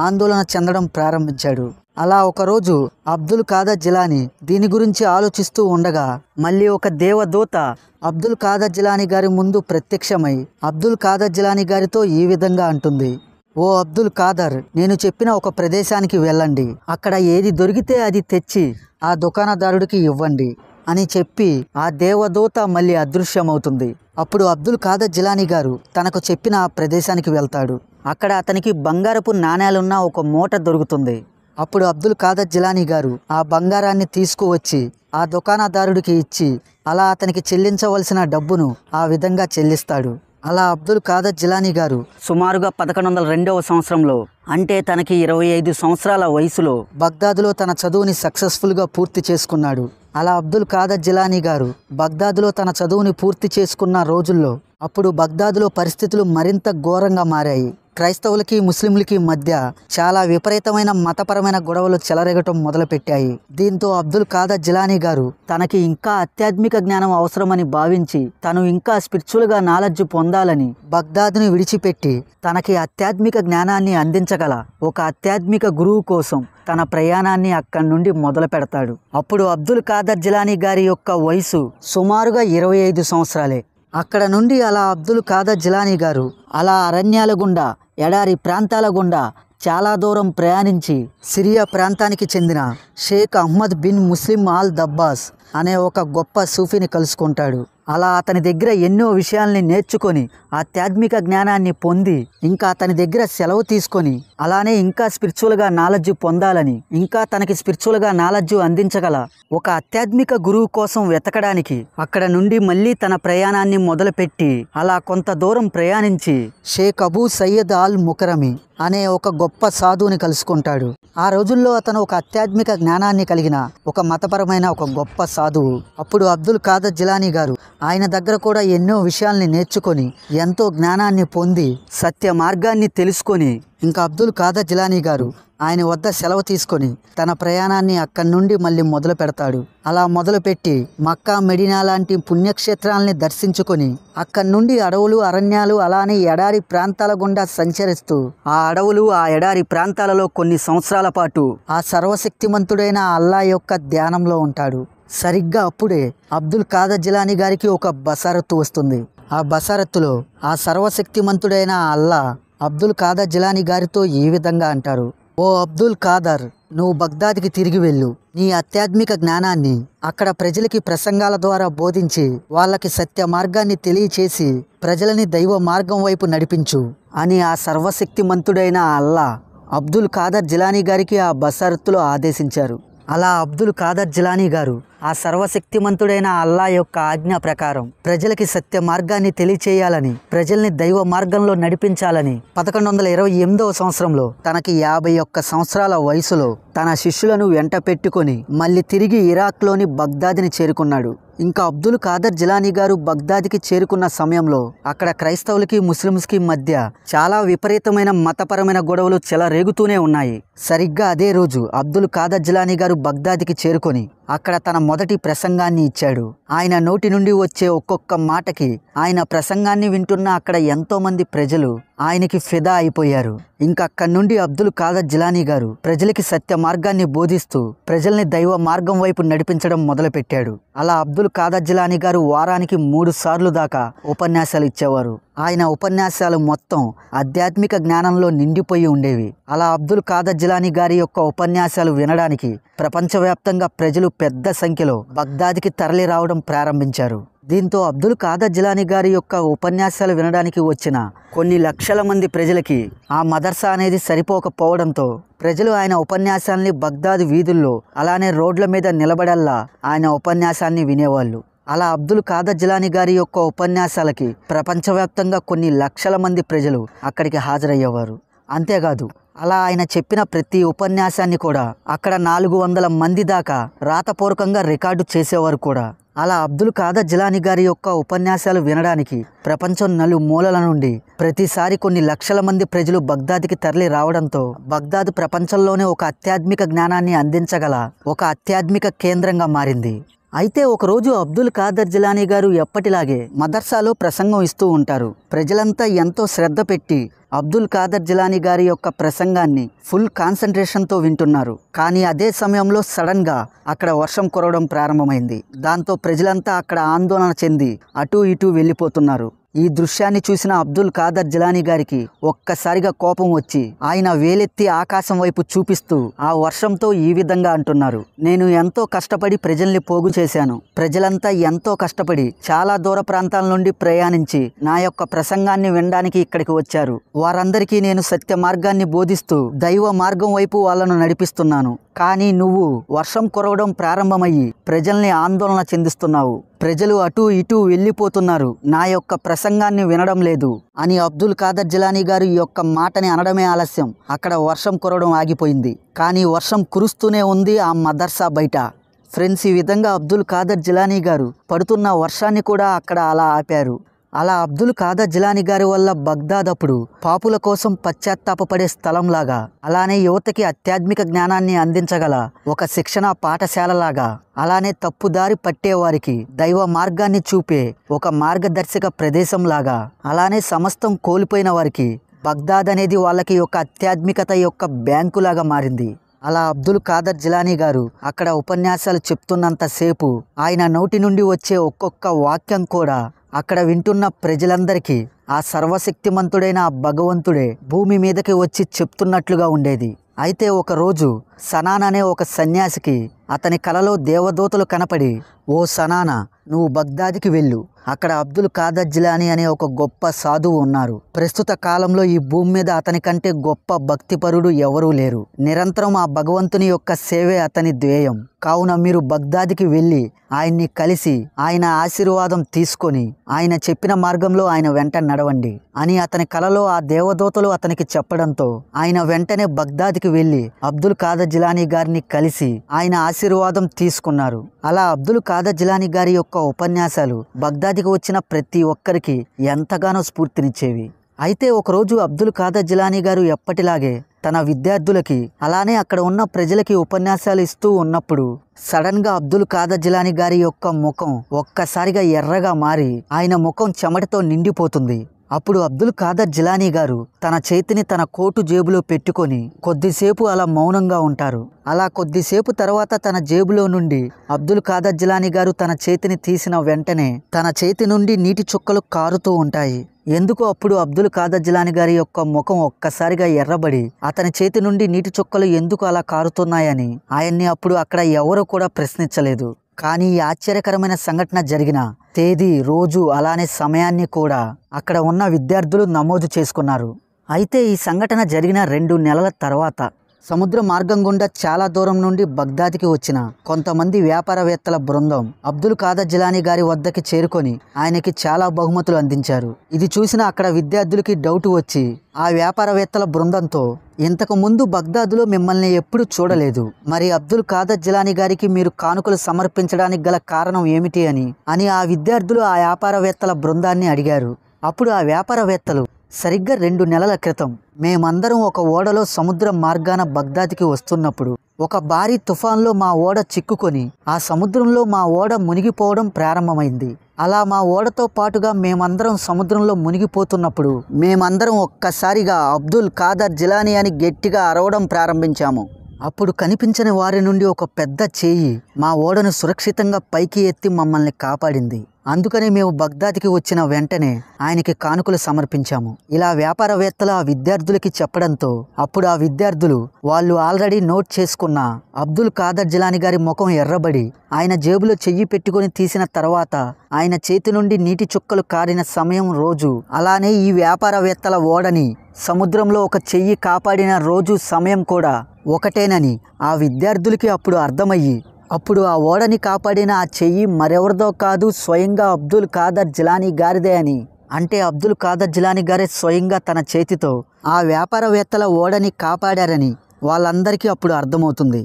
A: ఆందోళన చెందడం ప్రారంభించాడు అలా ఒకరోజు అబ్దుల్ ఖాదర్ జిలానీ దీని గురించి ఆలోచిస్తూ ఉండగా మళ్ళీ ఒక దేవదూత అబ్దుల్ ఖాదర్ జిలానీ గారి ముందు ప్రత్యక్షమై అబ్దుల్ ఖాదర్ జిలానీ గారితో ఈ విధంగా అంటుంది ఓ అబ్దుల్ ఖాదర్ నేను చెప్పిన ఒక ప్రదేశానికి వెళ్ళండి అక్కడ ఏది దొరికితే అది తెచ్చి ఆ దుకాణదారుడికి ఇవ్వండి అని చెప్పి ఆ దేవదూత మళ్ళీ అదృశ్యమవుతుంది అప్పుడు అబ్దుల్ ఖాదర్ జిలానీ గారు తనకు చెప్పిన ఆ ప్రదేశానికి వెళ్తాడు అక్కడ అతనికి బంగారపు నాణేలున్న ఒక మూట దొరుకుతుంది అప్పుడు అబ్దుల్ ఖాదర్ జిలానీ గారు ఆ బంగారాన్ని తీసుకువచ్చి ఆ దుకాణదారుడికి ఇచ్చి అలా అతనికి చెల్లించవలసిన డబ్బును ఆ విధంగా చెల్లిస్తాడు అలా అబ్దుల్ ఖాదర్ జిలానీ గారు సుమారుగా పదకొండు వందల రెండవ సంవత్సరంలో అంటే తనకి ఇరవై ఐదు సంవత్సరాల వయసులో బగ్దాద్లో తన చదువుని సక్సెస్ఫుల్గా పూర్తి చేసుకున్నాడు అలా అబ్దుల్ ఖాదర్ జిలానీ గారు బగ్దాద్లో తన చదువుని పూర్తి చేసుకున్న రోజుల్లో అప్పుడు బగ్దాద్లో పరిస్థితులు మరింత ఘోరంగా మారాయి క్రైస్తవులకి ముస్లింలకి మధ్య చాలా విపరీతమైన మతపరమైన గొడవలు చెలరేగటం మొదలుపెట్టాయి దీంతో అబ్దుల్ ఖాదర్ జిలానీ గారు తనకి ఇంకా ఆధ్యాత్మిక జ్ఞానం అవసరమని భావించి తను ఇంకా స్పిరిచువల్గా నాలెడ్జ్ పొందాలని బగ్దాద్ని విడిచిపెట్టి తనకి ఆధ్యాత్మిక జ్ఞానాన్ని అందించగల ఒక ఆధ్యాత్మిక గురువు కోసం తన ప్రయాణాన్ని అక్కడి నుండి మొదలు పెడతాడు అప్పుడు అబ్దుల్ ఖాదర్ జిలానీ గారి యొక్క వయసు సుమారుగా ఇరవై ఐదు సంవత్సరాలే అక్కడ నుండి అలా అబ్దుల్ ఖాదర్ జిలానీ గారు అలా అరణ్యాల గుండా ఎడారి ప్రాంతాల గుండా చాలా దూరం ప్రయాణించి సిరియా ప్రాంతానికి చెందిన Sheikh Ahmad bin Muslim al Dabbas అనే ఒక గొప్ప సూఫీని కలుసుకుంటాడు అలా అతని దగ్గర ఎన్నో విషయాల్ని నేర్చుకొని ఆధ్యాత్మిక జ్ఞానాన్ని పొంది ఇంకా అతని దగ్గర సెలవు తీసుకొని అలానే ఇంకా స్పిరిచువల్గా నాలెడ్జ్ పొందాలని ఇంకా తనకి స్పిరిచువల్గా నాలెడ్జ్ అందించగల ఒక ఆధ్యాత్మిక గురువు కోసం వెతకడానికి అక్కడ నుండి మళ్ళీ తన ప్రయాణాన్ని మొదలుపెట్టి అలా కొంత దూరం ప్రయాణించి Sheikh Abu Sayyid al Mukarrami అనే ఒక గొప్ప సాధువుని కలుసుకుంటాడు ఆ రోజుల్లో అతను ఒక ఆధ్యాత్మిక జ్ఞానాన్ని కలిగిన ఒక మతపరమైన ఒక గొప్ప సాధు కాదు అప్పుడు అబ్దుల్ ఖాదర్ జిలానీ గారు ఆయన దగ్గర కూడా ఎన్నో విషయాల్ని నేర్చుకొని ఎంతో జ్ఞానాన్ని పొంది సత్య మార్గాన్ని తెలుసుకొని ఇంకా అబ్దుల్ ఖాదర్ జిలానీ గారు ఆయన వద్ద సెలవు తీసుకొని తన ప్రయాణాన్ని అక్కడి నుండి మళ్ళీ మొదలు పెడతాడు అలా మొదలుపెట్టి మక్కా మెడినా లాంటి పుణ్యక్షేత్రాలని దర్శించుకొని అక్కడి నుండి అడవులు అరణ్యాలు అలానే ఎడారి ప్రాంతాల గుండా సంచరిస్తూ ఆ అడవులు ఆ ఎడారి ప్రాంతాలలో కొన్ని సంవత్సరాల పాటు ఆ సర్వశక్తిమంతుడైన అల్లా యొక్క ధ్యానంలో ఉంటాడు సరిగ్గా అప్పుడే అబ్దుల్ ఖాదర్ జిలానీ గారికి ఒక బసారత్తు వస్తుంది ఆ బసారత్తులో ఆ సర్వశక్తిమంతుడైన అల్లా అబ్దుల్ ఖాదర్ జిలానీ గారితో ఈ విధంగా అంటారు ఓ అబ్దుల్ ఖాదర్ నువ్వు బగ్దాద్కి తిరిగి వెళ్ళు నీ ఆధ్యాత్మిక జ్ఞానాన్ని అక్కడ ప్రజలకి ప్రసంగాల ద్వారా బోధించి వాళ్ళకి సత్య మార్గాన్ని తెలియచేసి ప్రజలని దైవ మార్గం వైపు నడిపించు అని ఆ సర్వశక్తిమంతుడైన అల్లా అబ్దుల్ ఖాదర్ జిలానీ గారికి ఆ బసరత్తులో ఆదేశించారు అలా అబ్దుల్ ఖాదర్ జిలానీ గారు ఆ సర్వశక్తిమంతుడైన అల్లా యొక్క ఆజ్ఞ ప్రకారం ప్రజలకి సత్య మార్గాన్ని తెలియచేయాలని ప్రజల్ని దైవ మార్గంలో నడిపించాలని పదకొండు వందల ఇరవై ఎనిమిదవ సంవత్సరంలో తనకి యాభై ఒక్క సంవత్సరాల వయసులో తన శిష్యులను వెంట మళ్ళీ తిరిగి ఇరాక్లోని బగ్దాదిని చేరుకున్నాడు ఇంకా అబ్దుల్ ఖాదర్ జిలానీ గారు బగ్దాద్కి చేరుకున్న సమయంలో అక్కడ క్రైస్తవులకి ముస్లింస్కి మధ్య చాలా విపరీతమైన మతపరమైన గొడవలు చెలరేగుతూనే ఉన్నాయి సరిగ్గా అదే రోజు అబ్దుల్ ఖాదర్ జిలానీ గారు బగ్దాద్కి చేరుకొని అక్కడ తన మొదటి ప్రసంగాన్ని ఇచ్చాడు ఆయన నోటి నుండి వచ్చే ఒక్కొక్క మాటకి ఆయన ప్రసంగాన్ని వింటున్న అక్కడ ఎంతోమంది ప్రజలు ఆయనకి ఫిదా అయిపోయారు ఇంకా అక్కడి నుండి అబ్దుల్ కాదర్ జిలానీ గారు ప్రజలకి సత్య మార్గాన్ని బోధిస్తూ ప్రజల్ని దైవ మార్గం వైపు నడిపించడం మొదలుపెట్టాడు అలా అబ్దుల్ కాదర్ జిలానీ గారు వారానికి మూడు సార్లు దాకా ఉపన్యాసాలు ఇచ్చేవారు ఆయన ఉపన్యాసాలు మొత్తం ఆధ్యాత్మిక జ్ఞానంలో నిండిపోయి ఉండేవి అలా అబ్దుల్ ఖాదర్ జిలానీ గారి యొక్క ఉపన్యాసాలు వినడానికి ప్రపంచవ్యాప్తంగా ప్రజలు పెద్ద సంఖ్యలో బగ్దాద్కి తరలి రావడం ప్రారంభించారు దీంతో అబ్దుల్ ఖాదర్ జిలానీ గారి యొక్క ఉపన్యాసాలు వినడానికి వచ్చిన కొన్ని లక్షల మంది ప్రజలకి ఆ మదర్సా అనేది సరిపోకపోవడంతో ప్రజలు ఆయన ఉపన్యాసాన్ని బగ్దాద్ వీధుల్లో అలానే రోడ్ల మీద నిలబడల్లా ఆయన ఉపన్యాసాన్ని వినేవాళ్ళు అలా అబ్దుల్ ఖాదర్ జిలానీ గారి యొక్క ఉపన్యాసాలకి ప్రపంచవ్యాప్తంగా కొన్ని లక్షల మంది ప్రజలు అక్కడికి హాజరయ్యేవారు అంతేకాదు అలా ఆయన చెప్పిన ప్రతి ఉపన్యాసాన్ని కూడా అక్కడ నాలుగు వందల మంది దాకా రాతపూర్వకంగా రికార్డు చేసేవారు కూడా అలా అబ్దుల్ ఖాదర్ జిలాని గారి యొక్క ఉపన్యాసాలు వినడానికి ప్రపంచం నలు మూలల నుండి ప్రతిసారి కొన్ని లక్షల మంది ప్రజలు బగ్దాద్కి తరలి రావడంతో బగ్దాద్ ప్రపంచంలోనే ఒక అత్యాధ్మిక జ్ఞానాన్ని అందించగల ఒక అత్యాధ్మిక కేంద్రంగా మారింది అయితే ఒకరోజు అబ్దుల్ ఖాదర్ జిలానీ గారు ఎప్పటిలాగే మదర్సాలో ప్రసంగం ఇస్తూ ఉంటారు ప్రజలంతా ఎంతో శ్రద్ధ పెట్టి అబ్దుల్ ఖాదర్ జిలానీ గారి యొక్క ప్రసంగాన్ని ఫుల్ కాన్సన్ట్రేషన్తో వింటున్నారు కానీ అదే సమయంలో సడన్గా అక్కడ వర్షం కురవడం ప్రారంభమైంది దాంతో ప్రజలంతా అక్కడ ఆందోళన చెంది అటూ ఇటూ వెళ్ళిపోతున్నారు ఈ దృశ్యాన్ని చూసిన అబ్దుల్ ఖాదర్ జిలానీ గారికి ఒక్కసారిగా కోపం వచ్చి ఆయన వేలెత్తి ఆకాశం వైపు చూపిస్తూ ఆ వర్షంతో ఈ విధంగా అంటున్నారు నేను ఎంతో కష్టపడి ప్రజల్ని పోగు చేశాను ప్రజలంతా ఎంతో కష్టపడి చాలా దూర ప్రాంతాల నుండి ప్రయాణించి నా యొక్క ప్రసంగాన్ని వినడానికి ఇక్కడికి వచ్చారు వారందరికీ నేను సత్య మార్గాన్ని బోధిస్తూ దైవ మార్గం వైపు వాళ్ళను నడిపిస్తున్నాను కానీ నువ్వు వర్షం కురవడం ప్రారంభమయ్యి ప్రజల్ని ఆందోళన చెందిస్తున్నావు ప్రజలు అటూ ఇటూ వెళ్ళిపోతున్నారు నా యొక్క ప్రసంగాన్ని వినడం లేదు అని అబ్దుల్ ఖాదర్ జిలానీ గారు ఈ యొక్క మాటని అనడమే ఆలస్యం అక్కడ వర్షం కురవడం ఆగిపోయింది కానీ వర్షం కురుస్తూనే ఉంది ఆ మదర్సా బయట ఫ్రెండ్స్ ఈ విధంగా అబ్దుల్ ఖాదర్ జిలానీ గారు పడుతున్న వర్షాన్ని కూడా అక్కడ అలా ఆపారు అలా అబ్దుల్ ఖాదర్ జిలాని గారి వల్ల బగ్దాద్ అప్పుడు పాపుల కోసం పశ్చాత్తాపడే స్థలంలాగా అలానే యువతకి ఆధ్యాత్మిక జ్ఞానాన్ని అందించగల ఒక శిక్షణ పాఠశాలలాగా అలానే తప్పుదారి పట్టేవారికి దైవ మార్గాన్ని చూపే ఒక మార్గదర్శక ప్రదేశంలాగా అలానే సమస్తం కోల్పోయిన వారికి బగ్దాద్ అనేది వాళ్ళకి ఒక అత్యాధ్మికత యొక్క బ్యాంకులాగా మారింది అలా అబ్దుల్ ఖాదర్ జిలానీ గారు అక్కడ ఉపన్యాసాలు చెప్తున్నంతసేపు ఆయన నోటి నుండి వచ్చే ఒక్కొక్క వాక్యం కూడా అక్కడ వింటున్న ప్రజలందరికీ ఆ సర్వశక్తిమంతుడైన ఆ భగవంతుడే భూమి మీదకి వచ్చి చెప్తున్నట్లుగా ఉండేది అయితే ఒకరోజు సనాన్ అనే ఒక సన్యాసికి అతని కలలో దేవదూతలు కనపడి ఓ సనాన నువ్వు బగ్దాదికి వెళ్ళు అక్కడ అబ్దుల్ కాదజ్జిలాని అనే ఒక గొప్ప సాధువు ఉన్నారు ప్రస్తుత కాలంలో ఈ భూమి మీద అతని కంటే గొప్ప భక్తిపరుడు ఎవరూ లేరు నిరంతరం ఆ భగవంతుని యొక్క సేవే అతని ధ్యేయం కావున మీరు బగ్దాదికి వెళ్ళి ఆయన్ని కలిసి ఆయన ఆశీర్వాదం తీసుకొని ఆయన చెప్పిన మార్గంలో ఆయన వెంట నడవండి అని అతని కలలో ఆ దేవదూతలు అతనికి చెప్పడంతో ఆయన వెంటనే బగ్దాదికి వెళ్ళి అబ్దుల్ ఖాదర్ జిలానీ గారిని కలిసి ఆయన ఆశీర్వాదం తీసుకున్నారు అలా అబ్దుల్ ఖాదర్ జిలానీ గారి యొక్క ఉపన్యాసాలు బగ్దాదికి వచ్చిన ప్రతి ఒక్కరికి ఎంతగానో స్ఫూర్తినిచ్చేవి అయితే ఒకరోజు అబ్దుల్ కాదర్ జిలానీ గారు ఎప్పటిలాగే తన విద్యార్థులకి అలానే అక్కడ ఉన్న ప్రజలకి ఉపన్యాసాలు ఇస్తూ ఉన్నప్పుడు సడన్గా అబ్దుల్ ఖాదర్ జిలానీ గారి యొక్క ముఖం ఒక్కసారిగా ఎర్రగా మారి ఆయన ముఖం చెమటతో నిండిపోతుంది అప్పుడు అబ్దుల్ ఖాదర్ జిలానీ గారు తన చేతిని తన కోటు జేబులో పెట్టుకొని కొద్దిసేపు అలా మౌనంగా ఉంటారు అలా కొద్దిసేపు తర్వాత తన జేబులో నుండి అబ్దుల్ ఖాదర్ జిలానీ గారు తన చేతిని తీసిన వెంటనే తన చేతి నుండి నీటి చుక్కలు కారుతూ ఉంటాయి ఎందుకో అప్పుడు అబ్దుల్ కాదర్ జిలాని గారి యొక్క ముఖం ఒక్కసారిగా ఎర్రబడి అతని చేతి నుండి నీటి చుక్కలు ఎందుకు అలా కారుతున్నాయని ఆయన్ని అప్పుడు అక్కడ ఎవరూ కూడా ప్రశ్నించలేదు కానీ ఈ ఆశ్చర్యకరమైన సంఘటన జరిగిన తేదీ రోజు అలానే సమయాన్ని కూడా అక్కడ ఉన్న విద్యార్థులు నమోదు చేసుకున్నారు అయితే ఈ సంఘటన జరిగిన రెండు నెలల తర్వాత సముద్ర మార్గం గుండా చాలా దూరం నుండి బగ్దాద్కి వచ్చిన కొంతమంది వ్యాపారవేత్తల బృందం అబ్దుల్ ఖాదర్ జిలానీ గారి వద్దకి చేరుకొని ఆయనకి చాలా బహుమతులు అందించారు ఇది చూసిన అక్కడ విద్యార్థులకి డౌట్ వచ్చి ఆ వ్యాపారవేత్తల బృందంతో ఇంతకు ముందు బగ్దాదులో మిమ్మల్ని ఎప్పుడు చూడలేదు మరి అబ్దుల్ ఖాదర్ జిలానీ గారికి మీరు కానుకలు సమర్పించడానికి గల కారణం ఏమిటి అని అని ఆ విద్యార్థులు ఆ వ్యాపారవేత్తల బృందాన్ని అడిగారు అప్పుడు ఆ వ్యాపారవేత్తలు సరిగ్గా రెండు నెలల క్రితం మేమందరం ఒక ఓడలో సముద్ర మార్గాన బగ్దాదికి వస్తున్నప్పుడు ఒక భారీ తుఫాన్లో మా ఓడ చిక్కుకొని ఆ సముద్రంలో మా ఓడ మునిగిపోవడం ప్రారంభమైంది అలా మా ఓడతో పాటుగా మేమందరం సముద్రంలో మునిగిపోతున్నప్పుడు మేమందరం ఒక్కసారిగా అబ్దుల్ ఖాదర్ జిలానీ అని గట్టిగా అరవడం ప్రారంభించాము అప్పుడు కనిపించని వారి నుండి ఒక పెద్ద చేయి మా ఓడను సురక్షితంగా పైకి ఎత్తి మమ్మల్ని కాపాడింది అందుకని మేము బగ్దాద్కి వచ్చిన వెంటనే ఆయనకి కానుకలు సమర్పించాము ఇలా వ్యాపారవేత్తల విద్యార్థులకి చెప్పడంతో అప్పుడు ఆ విద్యార్థులు వాళ్ళు ఆల్రెడీ నోట్ చేసుకున్న అబ్దుల్ ఖాదర్ జిలాని గారి ముఖం ఎర్రబడి ఆయన జేబులో చెయ్యి పెట్టుకుని తీసిన తర్వాత ఆయన చేతి నుండి నీటి చుక్కలు కారిన సమయం రోజు అలానే ఈ వ్యాపారవేత్తల ఓడని సముద్రంలో ఒక చెయ్యి కాపాడిన రోజు సమయం కూడా ఒకటేనని ఆ విద్యార్థులకి అప్పుడు అర్థమయ్యి అప్పుడు ఆ ఓడని కాపాడిన ఆ చెయ్యి మరెవరిదో కాదు స్వయంగా అబ్దుల్ ఖాదర్ జిలానీ గారిదే అని అంటే అబ్దుల్ ఖాదర్ జిలానీ గారే స్వయంగా తన చేతితో ఆ వ్యాపారవేత్తల ఓడని కాపాడారని వాళ్ళందరికీ అప్పుడు అర్థమవుతుంది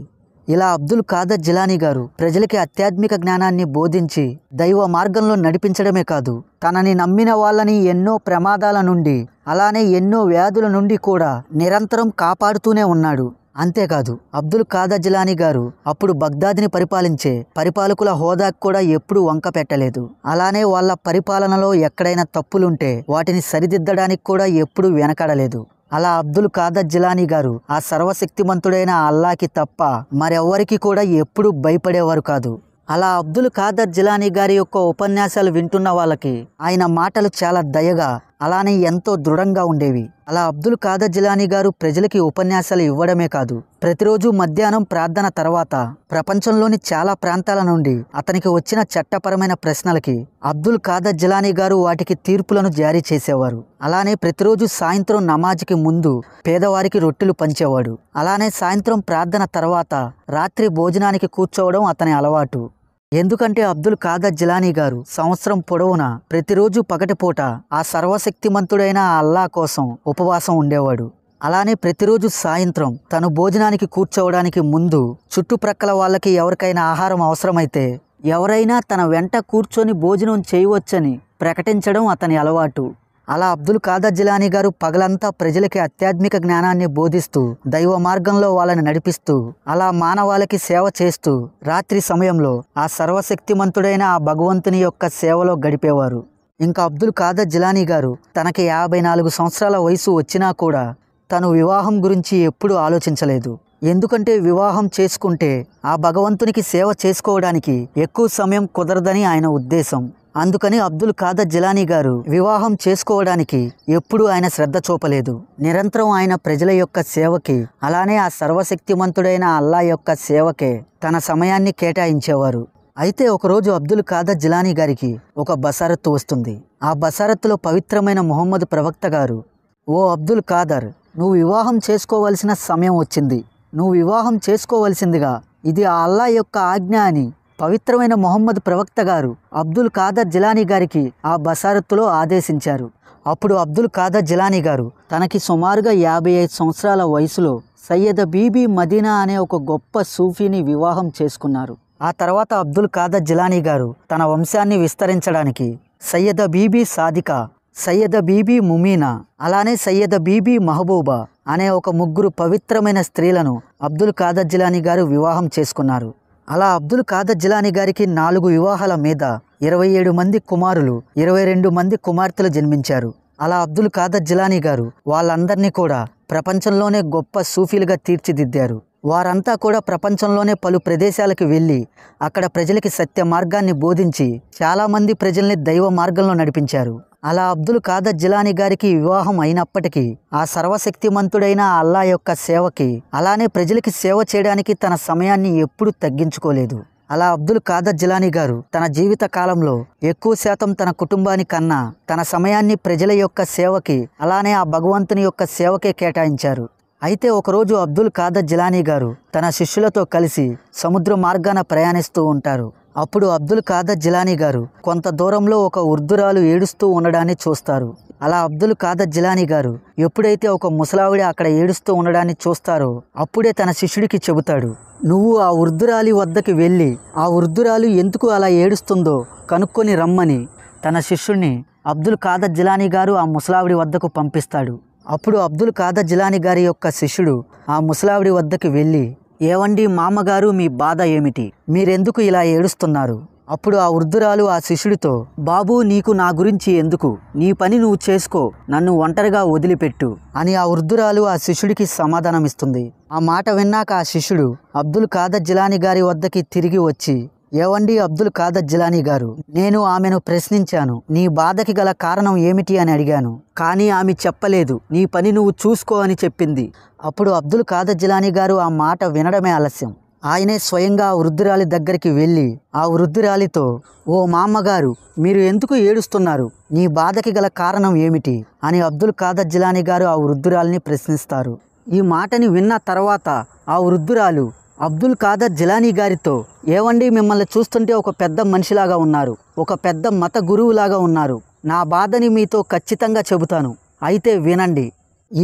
A: ఇలా అబ్దుల్ ఖాదర్ జిలానీ గారు ప్రజలకి అత్యాధ్మిక జ్ఞానాన్ని బోధించి దైవ మార్గంలో నడిపించడమే కాదు తనని నమ్మిన వాళ్ళని ఎన్నో ప్రమాదాల నుండి అలానే ఎన్నో వ్యాధుల నుండి కూడా నిరంతరం కాపాడుతూనే ఉన్నాడు అంతేకాదు అబ్దుల్ ఖాదర్ జిలానీ గారు అప్పుడు బగ్దాదిని పరిపాలించే పరిపాలకుల హోదా కూడా ఎప్పుడూ వంక పెట్టలేదు అలానే వాళ్ళ పరిపాలనలో ఎక్కడైనా తప్పులుంటే వాటిని సరిదిద్దడానికి కూడా ఎప్పుడూ వెనకడలేదు అలా అబ్దుల్ ఖాదర్ జిలానీ గారు ఆ సర్వశక్తిమంతుడైన అల్లాకి తప్ప మరెవ్వరికి కూడా ఎప్పుడూ భయపడేవారు కాదు అలా అబ్దుల్ ఖాదర్ జిలానీ గారి యొక్క ఉపన్యాసాలు వింటున్న వాళ్ళకి ఆయన మాటలు చాలా దయగా అలానే ఎంతో దృఢంగా ఉండేవి అలా అబ్దుల్ ఖాదర్ జిలానీ గారు ప్రజలకి ఉపన్యాసాలు ఇవ్వడమే కాదు ప్రతిరోజు మధ్యాహ్నం ప్రార్థన తర్వాత ప్రపంచంలోని చాలా ప్రాంతాల నుండి అతనికి వచ్చిన చట్టపరమైన ప్రశ్నలకి అబ్దుల్ ఖాదర్ జిలానీ గారు వాటికి తీర్పులను జారీ చేసేవారు అలానే ప్రతిరోజు సాయంత్రం నమాజ్కి ముందు పేదవారికి రొట్టెలు పంచేవాడు అలానే సాయంత్రం ప్రార్థన తర్వాత రాత్రి భోజనానికి కూర్చోవడం అతని అలవాటు ఎందుకంటే అబ్దుల్ ఖాదర్ జిలానీ గారు సంవత్సరం పొడవునా ప్రతిరోజు పగటిపూట ఆ సర్వశక్తిమంతుడైన అల్లా కోసం ఉపవాసం ఉండేవాడు అలానే ప్రతిరోజు సాయంత్రం తను భోజనానికి కూర్చోవడానికి ముందు చుట్టుప్రక్కల వాళ్ళకి ఎవరికైనా ఆహారం అవసరమైతే ఎవరైనా తన వెంట కూర్చొని భోజనం చేయవచ్చని ప్రకటించడం అతని అలవాటు అలా అబ్దుల్ ఖాదర్ జిలానీ గారు పగలంతా ప్రజలకి అత్యాధ్మిక జ్ఞానాన్ని బోధిస్తూ దైవ మార్గంలో వాళ్ళని నడిపిస్తూ అలా మానవాళకి సేవ చేస్తూ రాత్రి సమయంలో ఆ సర్వశక్తిమంతుడైన ఆ భగవంతుని యొక్క సేవలో గడిపేవారు ఇంకా అబ్దుల్ ఖాదర్ జిలానీ గారు తనకి యాభై నాలుగు సంవత్సరాల వయసు వచ్చినా కూడా తను వివాహం గురించి ఎప్పుడూ ఆలోచించలేదు ఎందుకంటే వివాహం చేసుకుంటే ఆ భగవంతునికి సేవ చేసుకోవడానికి ఎక్కువ సమయం కుదరదని ఆయన ఉద్దేశం అందుకని అబ్దుల్ ఖాదర్ జిలానీ గారు వివాహం చేసుకోవడానికి ఎప్పుడూ ఆయన శ్రద్ధ చూపలేదు నిరంతరం ఆయన ప్రజల యొక్క సేవకి అలానే ఆ సర్వశక్తిమంతుడైన అల్లా యొక్క సేవకే తన సమయాన్ని కేటాయించేవారు అయితే ఒకరోజు అబ్దుల్ ఖాదర్ జిలానీ గారికి ఒక బసారత్తు వస్తుంది ఆ బసారత్తులో పవిత్రమైన మొహమ్మద్ ప్రవక్త గారు ఓ అబ్దుల్ ఖాదర్ నువ్వు వివాహం చేసుకోవలసిన సమయం వచ్చింది నువ్వు వివాహం చేసుకోవలసిందిగా ఇది ఆ అల్లా యొక్క ఆజ్ఞ అని పవిత్రమైన మొహమ్మద్ ప్రవక్త గారు అబ్దుల్ ఖాదర్ జిలానీ గారికి ఆ బసారత్తులో ఆదేశించారు అప్పుడు అబ్దుల్ ఖాదర్ జిలానీ గారు తనకి సుమారుగా యాభై ఐదు సంవత్సరాల వయసులో సయ్యద బీబీ మదీనా అనే ఒక గొప్ప సూఫీని వివాహం చేసుకున్నారు ఆ తర్వాత అబ్దుల్ ఖాదర్ జిలానీ గారు తన వంశాన్ని విస్తరించడానికి సయ్యద బీబీ సాదిక సయ్యద బీబీ ముమీనా అలానే సయ్యద బీబీ మహబూబా అనే ఒక ముగ్గురు పవిత్రమైన స్త్రీలను అబ్దుల్ ఖాదర్ జిలానీ గారు వివాహం చేసుకున్నారు అలా అబ్దుల్ ఖాదర్ జిలానీ గారికి నాలుగు వివాహాల మీద ఇరవై ఏడు మంది కుమారులు ఇరవై రెండు మంది కుమార్తెలు జన్మించారు అలా అబ్దుల్ ఖాదర్ జిలానీ గారు వాళ్ళందరినీ కూడా ప్రపంచంలోనే గొప్ప సూఫీలుగా తీర్చిదిద్దారు వారంతా కూడా ప్రపంచంలోనే పలు ప్రదేశాలకు వెళ్ళి అక్కడ ప్రజలకి సత్య మార్గాన్ని బోధించి చాలామంది ప్రజల్ని దైవ మార్గంలో నడిపించారు అలా అబ్దుల్ ఖాదర్ జిలానీ గారికి వివాహం అయినప్పటికీ ఆ సర్వశక్తిమంతుడైన అల్లా యొక్క సేవకి అలానే ప్రజలకి సేవ చేయడానికి తన సమయాన్ని ఎప్పుడూ తగ్గించుకోలేదు అలా అబ్దుల్ ఖాదర్ జిలానీ గారు తన జీవిత కాలంలో ఎక్కువ శాతం తన కుటుంబాని కన్నా తన సమయాన్ని ప్రజల యొక్క సేవకి అలానే ఆ భగవంతుని యొక్క సేవకే కేటాయించారు అయితే ఒకరోజు అబ్దుల్ ఖాదర్ జిలానీ గారు తన శిష్యులతో కలిసి సముద్ర మార్గాన ప్రయాణిస్తూ ఉంటారు అప్పుడు అబ్దుల్ ఖాదర్ జిలానీ గారు కొంత దూరంలో ఒక ఉర్దురాలు ఏడుస్తూ ఉండడాన్ని చూస్తారు అలా అబ్దుల్ ఖాదర్ జిలానీ గారు ఎప్పుడైతే ఒక ముసలావిడ అక్కడ ఏడుస్తూ ఉండడాన్ని చూస్తారో అప్పుడే తన శిష్యుడికి చెబుతాడు నువ్వు ఆ ఉర్దురాలి వద్దకి వెళ్ళి ఆ ఉర్దురాలు ఎందుకు అలా ఏడుస్తుందో కనుక్కొని రమ్మని తన శిష్యుడిని అబ్దుల్ ఖాదర్ జిలానీ గారు ఆ ముసలావిడి వద్దకు పంపిస్తాడు అప్పుడు అబ్దుల్ ఖాదర్ జిలానీ గారి యొక్క శిష్యుడు ఆ ముసలావిడి వద్దకు వెళ్ళి ఏవండి మామగారు మీ బాధ ఏమిటి మీరెందుకు ఇలా ఏడుస్తున్నారు అప్పుడు ఆ వృద్ధురాలు ఆ శిష్యుడితో బాబు నీకు నా గురించి ఎందుకు నీ పని నువ్వు చేసుకో నన్ను ఒంటరిగా వదిలిపెట్టు అని ఆ వృద్ధురాలు ఆ శిష్యుడికి సమాధానమిస్తుంది ఆ మాట విన్నాక ఆ శిష్యుడు అబ్దుల్ కాదర్ జిలాని గారి వద్దకి తిరిగి వచ్చి ఏవండి అబ్దుల్ ఖాదర్ జిలానీ గారు నేను ఆమెను ప్రశ్నించాను నీ బాధకి గల కారణం ఏమిటి అని అడిగాను కానీ ఆమె చెప్పలేదు నీ పని నువ్వు చూసుకో అని చెప్పింది అప్పుడు అబ్దుల్ ఖాదర్ జిలానీ గారు ఆ మాట వినడమే ఆలస్యం ఆయనే స్వయంగా ఆ వృద్ధురాలి దగ్గరికి వెళ్ళి ఆ వృద్ధురాలితో ఓ మామగారు మీరు ఎందుకు ఏడుస్తున్నారు నీ బాధకి గల కారణం ఏమిటి అని అబ్దుల్ ఖాదర్ జిలానీ గారు ఆ వృద్ధురాలిని ప్రశ్నిస్తారు ఈ మాటని విన్న తర్వాత ఆ వృద్ధురాలు అబ్దుల్ ఖాదర్ జిలానీ గారితో ఏవండి మిమ్మల్ని చూస్తుంటే ఒక పెద్ద మనిషిలాగా ఉన్నారు ఒక పెద్ద మత గురువులాగా ఉన్నారు నా బాధని మీతో ఖచ్చితంగా చెబుతాను అయితే వినండి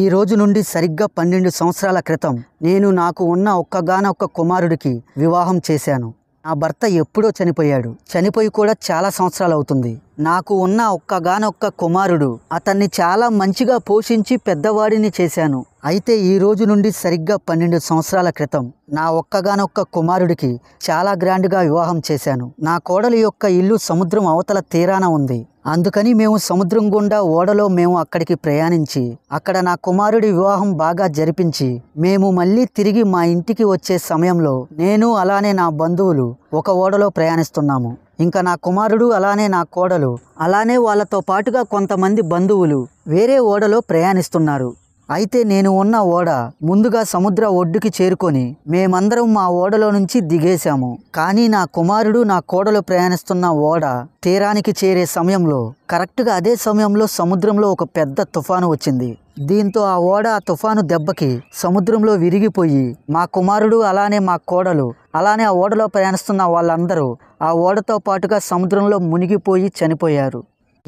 A: ఈ రోజు నుండి సరిగ్గా పన్నెండు సంవత్సరాల క్రితం నేను నాకు ఉన్న ఒక్కగానొక్క కుమారుడికి వివాహం చేశాను నా భర్త ఎప్పుడో చనిపోయాడు చనిపోయి కూడా చాలా సంవత్సరాలు అవుతుంది నాకు ఉన్న ఒక్కగానొక్క కుమారుడు అతన్ని చాలా మంచిగా పోషించి పెద్దవాడిని చేశాను అయితే ఈ రోజు నుండి సరిగ్గా పన్నెండు సంవత్సరాల క్రితం నా ఒక్కగానొక్క కుమారుడికి చాలా గ్రాండ్గా వివాహం చేశాను నా కోడలి యొక్క ఇల్లు సముద్రం అవతల తీరాన ఉంది అందుకని మేము సముద్రం గుండా ఓడలో మేము అక్కడికి ప్రయాణించి అక్కడ నా కుమారుడి వివాహం బాగా జరిపించి మేము మళ్ళీ తిరిగి మా ఇంటికి వచ్చే సమయంలో నేను అలానే నా బంధువులు ఒక ఓడలో ప్రయాణిస్తున్నాము ఇంకా నా కుమారుడు అలానే నా కోడలు అలానే వాళ్ళతో పాటుగా కొంతమంది బంధువులు వేరే ఓడలో ప్రయాణిస్తున్నారు అయితే నేను ఉన్న ఓడ ముందుగా సముద్ర ఒడ్డుకి చేరుకొని మేమందరం మా ఓడలో నుంచి దిగేశాము కానీ నా కుమారుడు నా కోడలు ప్రయాణిస్తున్న ఓడ తీరానికి చేరే సమయంలో కరెక్ట్గా అదే సమయంలో సముద్రంలో ఒక పెద్ద తుఫాను వచ్చింది దీంతో ఆ ఓడ ఆ తుఫాను దెబ్బకి సముద్రంలో విరిగిపోయి మా కుమారుడు అలానే మా కోడలు అలానే ఆ ఓడలో ప్రయాణిస్తున్న వాళ్ళందరూ ఆ ఓడతో పాటుగా సముద్రంలో మునిగిపోయి చనిపోయారు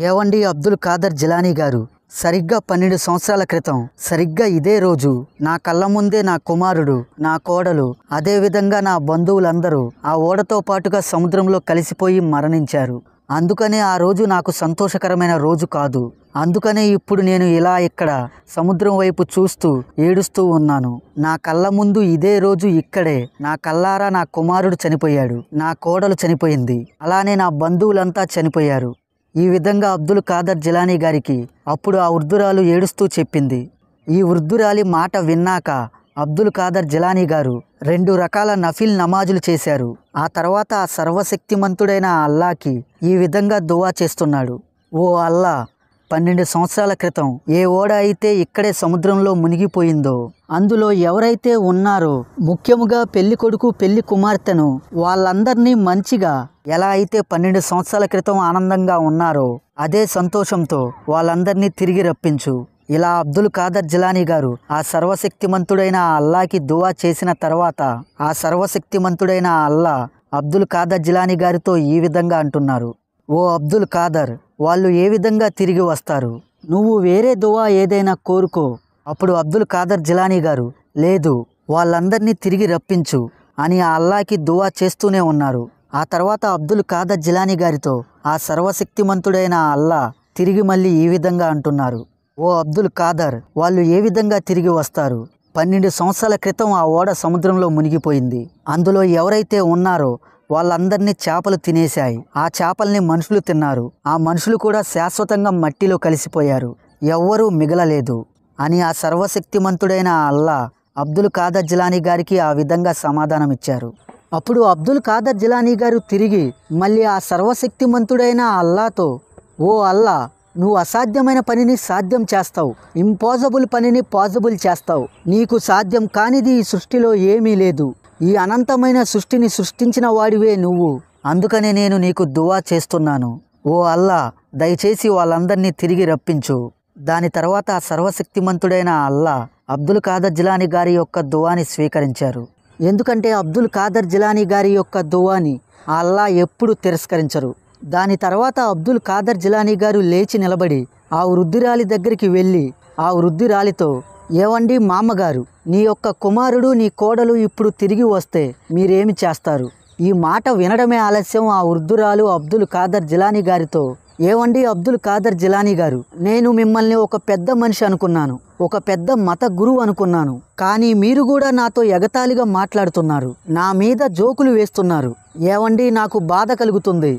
A: ఏవండి అబ్దుల్ ఖాదర్ జిలానీ గారు సరిగ్గా పన్నెండు సంవత్సరాల క్రితం సరిగ్గా ఇదే రోజు నా కళ్ళ ముందే నా కుమారుడు నా కోడలు అదేవిధంగా నా బంధువులందరూ ఆ ఓడతో పాటుగా సముద్రంలో కలిసిపోయి మరణించారు అందుకనే ఆ రోజు నాకు సంతోషకరమైన రోజు కాదు అందుకనే ఇప్పుడు నేను ఇలా ఇక్కడ సముద్రం వైపు చూస్తూ ఏడుస్తూ ఉన్నాను నా కళ్ళ ముందు ఇదే రోజు ఇక్కడే నా కల్లారా నా కుమారుడు చనిపోయాడు నా కోడలు చనిపోయింది అలానే నా బంధువులంతా చనిపోయారు ఈ విధంగా అబ్దుల్ ఖాదర్ జిలానీ గారికి అప్పుడు ఆ వృద్ధురాలు ఏడుస్తూ చెప్పింది ఈ వృద్ధురాలి మాట విన్నాక అబ్దుల్ ఖాదర్ జిలానీ గారు రెండు రకాల నఫిల్ నమాజులు చేశారు ఆ తర్వాత ఆ సర్వశక్తిమంతుడైన అల్లాకి ఈ విధంగా దువా చేస్తున్నాడు ఓ అల్లా పన్నెండు సంవత్సరాల క్రితం ఏ ఓడ అయితే ఇక్కడే సముద్రంలో మునిగిపోయిందో అందులో ఎవరైతే ఉన్నారో ముఖ్యముగా పెళ్లి కొడుకు పెళ్లి కుమార్తెను వాళ్ళందరినీ మంచిగా ఎలా అయితే పన్నెండు సంవత్సరాల క్రితం ఆనందంగా ఉన్నారో అదే సంతోషంతో వాళ్ళందరినీ తిరిగి రప్పించు ఇలా అబ్దుల్ ఖాదర్ జిలానీ గారు ఆ సర్వశక్తిమంతుడైన అల్లాకి దువా చేసిన తర్వాత ఆ సర్వశక్తిమంతుడైన అల్లా అబ్దుల్ ఖాదర్ జిలానీ గారితో ఈ విధంగా అంటున్నారు ఓ అబ్దుల్ ఖాదర్ వాళ్ళు ఏ విధంగా తిరిగి వస్తారు నువ్వు వేరే దువా ఏదైనా కోరుకో అప్పుడు అబ్దుల్ ఖాదర్ జిలానీ గారు లేదు వాళ్ళందరినీ తిరిగి రప్పించు అని ఆ అల్లాకి దువా చేస్తూనే ఉన్నారు ఆ తర్వాత అబ్దుల్ ఖాదర్ జిలానీ గారితో ఆ సర్వశక్తిమంతుడైన అల్లా తిరిగి మళ్ళీ ఈ విధంగా అంటున్నారు ఓ అబ్దుల్ ఖాదర్ వాళ్ళు ఏ విధంగా తిరిగి వస్తారు పన్నెండు సంవత్సరాల క్రితం ఆ ఓడ సముద్రంలో మునిగిపోయింది అందులో ఎవరైతే ఉన్నారో వాళ్ళందరినీ చేపలు తినేశాయి ఆ చేపల్ని మనుషులు తిన్నారు ఆ మనుషులు కూడా శాశ్వతంగా మట్టిలో కలిసిపోయారు ఎవ్వరూ మిగలలేదు అని ఆ సర్వశక్తిమంతుడైన అల్లా అబ్దుల్ ఖాదర్ జిలానీ గారికి ఆ విధంగా సమాధానం ఇచ్చారు అప్పుడు అబ్దుల్ ఖాదర్ జిలానీ గారు తిరిగి మళ్ళీ ఆ సర్వశక్తిమంతుడైన అల్లాతో ఓ అల్లా నువ్వు అసాధ్యమైన పనిని సాధ్యం చేస్తావు ఇంపాసిబుల్ పనిని పాసిబుల్ చేస్తావు నీకు సాధ్యం కానిది ఈ సృష్టిలో ఏమీ లేదు ఈ అనంతమైన సృష్టిని సృష్టించిన వాడివే నువ్వు అందుకనే నేను నీకు దువా చేస్తున్నాను ఓ అల్లా దయచేసి వాళ్ళందరినీ తిరిగి రప్పించు దాని తర్వాత సర్వశక్తిమంతుడైన అల్లా అబ్దుల్ ఖాదర్ జిలానీ గారి యొక్క దువాని స్వీకరించారు ఎందుకంటే అబ్దుల్ ఖాదర్ జిలానీ గారి యొక్క దువాని అల్లా ఎప్పుడు తిరస్కరించరు దాని తర్వాత అబ్దుల్ ఖాదర్ జిలానీ గారు లేచి నిలబడి ఆ వృద్ధిరాలి దగ్గరికి వెళ్ళి ఆ వృద్ధిరాలితో ఏవండి మామగారు నీ యొక్క కుమారుడు నీ కోడలు ఇప్పుడు తిరిగి వస్తే మీరేమి చేస్తారు ఈ మాట వినడమే ఆలస్యం ఆ వృద్ధురాలు అబ్దుల్ ఖాదర్ జిలానీ గారితో ఏవండి అబ్దుల్ ఖాదర్ జిలానీ గారు నేను మిమ్మల్ని ఒక పెద్ద మనిషి అనుకున్నాను ఒక పెద్ద మత గురువు అనుకున్నాను కానీ మీరు కూడా నాతో ఎగతాళిగా మాట్లాడుతున్నారు నా మీద జోకులు వేస్తున్నారు ఏవండి నాకు బాధ కలుగుతుంది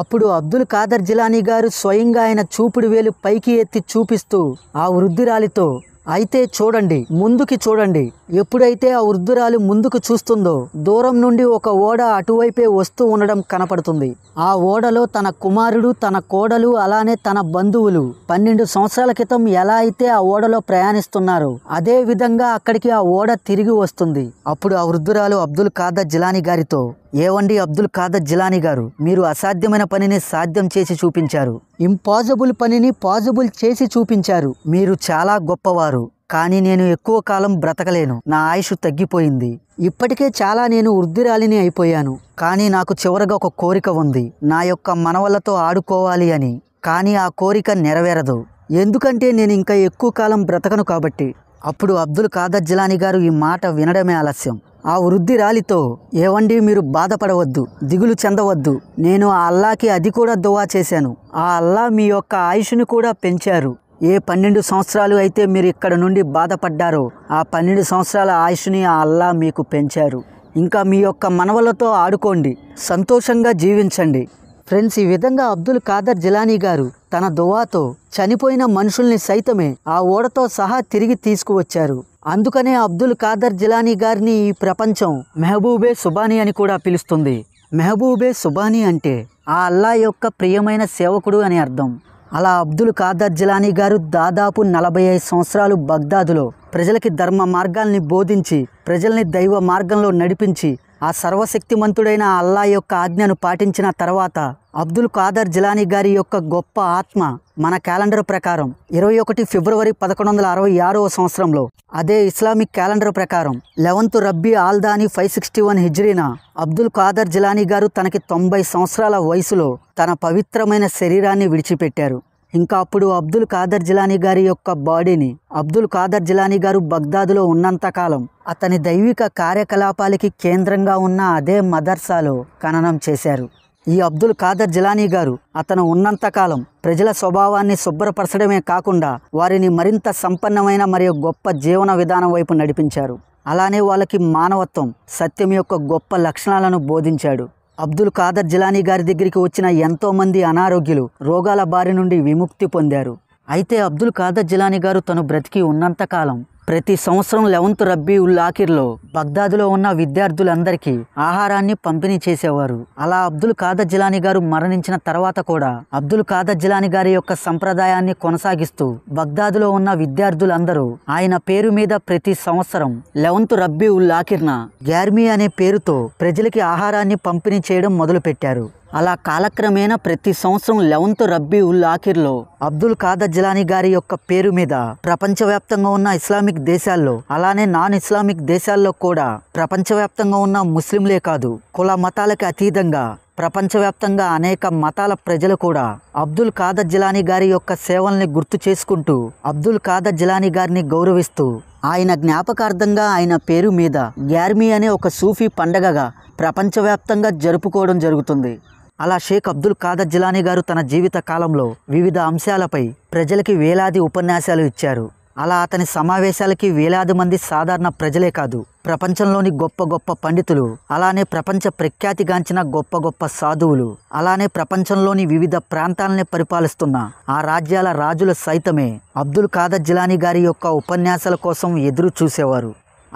A: అప్పుడు అబ్దుల్ ఖాదర్ జిలానీ గారు స్వయంగా ఆయన చూపుడు వేలు పైకి ఎత్తి చూపిస్తూ ఆ వృద్ధిరాలితో అయితే చూడండి ముందుకి చూడండి ఎప్పుడైతే ఆ వృద్ధురాలు ముందుకు చూస్తుందో దూరం నుండి ఒక ఓడ అటువైపే వస్తూ ఉండడం కనపడుతుంది ఆ ఓడలో తన కుమారుడు తన కోడలు అలానే తన బంధువులు పన్నెండు సంవత్సరాల క్రితం ఎలా అయితే ఆ ఓడలో ప్రయాణిస్తున్నారు అదే విధంగా అక్కడికి ఆ ఓడ తిరిగి వస్తుంది అప్పుడు ఆ వృద్ధురాలు అబ్దుల్ ఖాదర్ జిలానీ గారితో ఏవండి అబ్దుల్ ఖాదర్ జిలానీ గారు మీరు అసాధ్యమైన పనిని సాధ్యం చేసి చూపించారు ఇంపాజిబుల్ పనిని పాజిబుల్ చేసి చూపించారు మీరు చాలా గొప్పవారు కానీ నేను ఎక్కువ కాలం బ్రతకలేను నా ఆయుష్ తగ్గిపోయింది ఇప్పటికే చాలా నేను వృద్ధిరాలిని అయిపోయాను కానీ నాకు చివరగా ఒక కోరిక ఉంది నా యొక్క మనవలతో ఆడుకోవాలి అని కానీ ఆ కోరిక నెరవేరదు ఎందుకంటే నేను ఇంకా ఎక్కువ కాలం బ్రతకను కాబట్టి అప్పుడు అబ్దుల్ ఖాదర్ జలాని గారు ఈ మాట వినడమే ఆలస్యం ఆ వృద్ధి రాలితో ఏవండి మీరు బాధపడవద్దు దిగులు చెందవద్దు నేను ఆ అల్లాకి అది కూడా దువా చేశాను ఆ అల్లా మీ యొక్క ఆయుష్ను కూడా పెంచారు ఏ పన్నెండు సంవత్సరాలు అయితే మీరు ఇక్కడ నుండి బాధపడ్డారో ఆ పన్నెండు సంవత్సరాల ఆయుష్ని ఆ అల్లా మీకు పెంచారు ఇంకా మీ యొక్క మనవలతో ఆడుకోండి సంతోషంగా జీవించండి ఫ్రెండ్స్ ఈ విధంగా అబ్దుల్ ఖాదర్ జిలానీ గారు తన దువాతో చనిపోయిన మనుషుల్ని సైతమే ఆ ఓడతో సహా తిరిగి తీసుకువచ్చారు అందుకనే అబ్దుల్ ఖాదర్ జిలానీ గారిని ఈ ప్రపంచం మెహబూబే సుబానీ అని కూడా పిలుస్తుంది మెహబూబే సుబానీ అంటే ఆ అల్లా యొక్క ప్రియమైన సేవకుడు అని అర్థం అలా అబ్దుల్ ఖాదర్ జిలానీ గారు దాదాపు నలభై ఐదు సంవత్సరాలు బగ్దాదులో ప్రజలకి ధర్మ మార్గాల్ని బోధించి ప్రజల్ని దైవ మార్గంలో నడిపించి ఆ సర్వశక్తిమంతుడైన అల్లా యొక్క ఆజ్ఞను పాటించిన తర్వాత అబ్దుల్ ఖాదర్ జిలానీ గారి యొక్క గొప్ప ఆత్మ మన క్యాలెండర్ ప్రకారం ఇరవై ఒకటి ఫిబ్రవరి పదకొండు వందల అరవై ఆరవ సంవత్సరంలో అదే ఇస్లామిక్ క్యాలెండర్ ప్రకారం eleventh Rabi al Thani five sixty one హిజ్రీన అబ్దుల్ ఖాదర్ జిలానీ గారు తనకి తొంభై సంవత్సరాల వయసులో తన పవిత్రమైన శరీరాన్ని విడిచిపెట్టారు ఇంకా అప్పుడు అబ్దుల్ ఖాదర్ జిలానీ గారి యొక్క బాడీని అబ్దుల్ ఖాదర్ జిలానీ గారు బగ్దాదులో ఉన్నంతకాలం అతని దైవిక కార్యకలాపాలకి కేంద్రంగా ఉన్న అదే మదర్సాలో ఖననం చేశారు ఈ అబ్దుల్ ఖాదర్ జిలానీ గారు అతను ఉన్నంతకాలం ప్రజల స్వభావాన్ని శుభ్రపరచడమే కాకుండా వారిని మరింత సంపన్నమైన మరియు గొప్ప జీవన విధానం వైపు నడిపించారు అలానే వాళ్ళకి మానవత్వం సత్యం యొక్క గొప్ప లక్షణాలను బోధించాడు అబ్దుల్ ఖాదర్ జిలానీ గారి దగ్గరికి వచ్చిన ఎంతోమంది అనారోగ్యులు రోగాల బారి నుండి విముక్తి పొందారు అయితే అబ్దుల్ ఖాదర్ జిలానీ గారు తను బ్రతికి ఉన్నంతకాలం ప్రతి సంవత్సరం లెవెన్త్ రబ్బీ ఉల్ ఆఖిర్లో బగ్దాదులో ఉన్న విద్యార్థులందరికీ ఆహారాన్ని పంపిణీ చేసేవారు అలా అబ్దుల్ ఖాదర్ జిలానీ గారు మరణించిన తర్వాత కూడా అబ్దుల్ ఖాదర్ జిలానీ గారి యొక్క సంప్రదాయాన్ని కొనసాగిస్తూ బగ్దాదులో ఉన్న విద్యార్థులందరూ ఆయన పేరు మీద ప్రతి సంవత్సరం లెవెన్త్ రబ్బీ ఉల్ ఆఖిర్న గ్యార్మీ అనే పేరుతో ప్రజలకి ఆహారాన్ని పంపిణీ చేయడం మొదలుపెట్టారు అలా కాలక్రమేణా ప్రతి సంవత్సరం లెవెన్త్ రబ్బీ ఉల్ ఆఖిర్లో అబ్దుల్ ఖాదర్ జిలానీ గారి యొక్క పేరు మీద ప్రపంచవ్యాప్తంగా ఉన్న ఇస్లామిక్ దేశాల్లో అలానే నాన్ ఇస్లామిక్ దేశాల్లో కూడా ప్రపంచవ్యాప్తంగా ఉన్న ముస్లింలే కాదు కుల మతాలకు అతీతంగా ప్రపంచవ్యాప్తంగా అనేక మతాల ప్రజలు కూడా అబ్దుల్ ఖాదర్ జిలానీ గారి యొక్క సేవల్ని గుర్తు చేసుకుంటూ అబ్దుల్ ఖాదర్ జిలానీ గారిని గౌరవిస్తూ ఆయన జ్ఞాపకార్థంగా ఆయన పేరు మీద గ్యార్మీ అనే ఒక సూఫీ పండగగా ప్రపంచవ్యాప్తంగా జరుపుకోవడం జరుగుతుంది అలా షేక్ అబ్దుల్ ఖాదర్ జిలానీ గారు తన జీవిత కాలంలో వివిధ అంశాలపై ప్రజలకి వేలాది ఉపన్యాసాలు ఇచ్చారు అలా అతని సమావేశాలకి వేలాది మంది సాధారణ ప్రజలే కాదు ప్రపంచంలోని గొప్ప గొప్ప పండితులు అలానే ప్రపంచ ప్రఖ్యాతిగాంచిన గొప్ప గొప్ప సాధువులు అలానే ప్రపంచంలోని వివిధ ప్రాంతాలని పరిపాలిస్తున్న ఆ రాజ్యాల రాజులు సైతమే అబ్దుల్ ఖాదర్ జిలానీ గారి యొక్క ఉపన్యాసాల కోసం ఎదురు చూసేవారు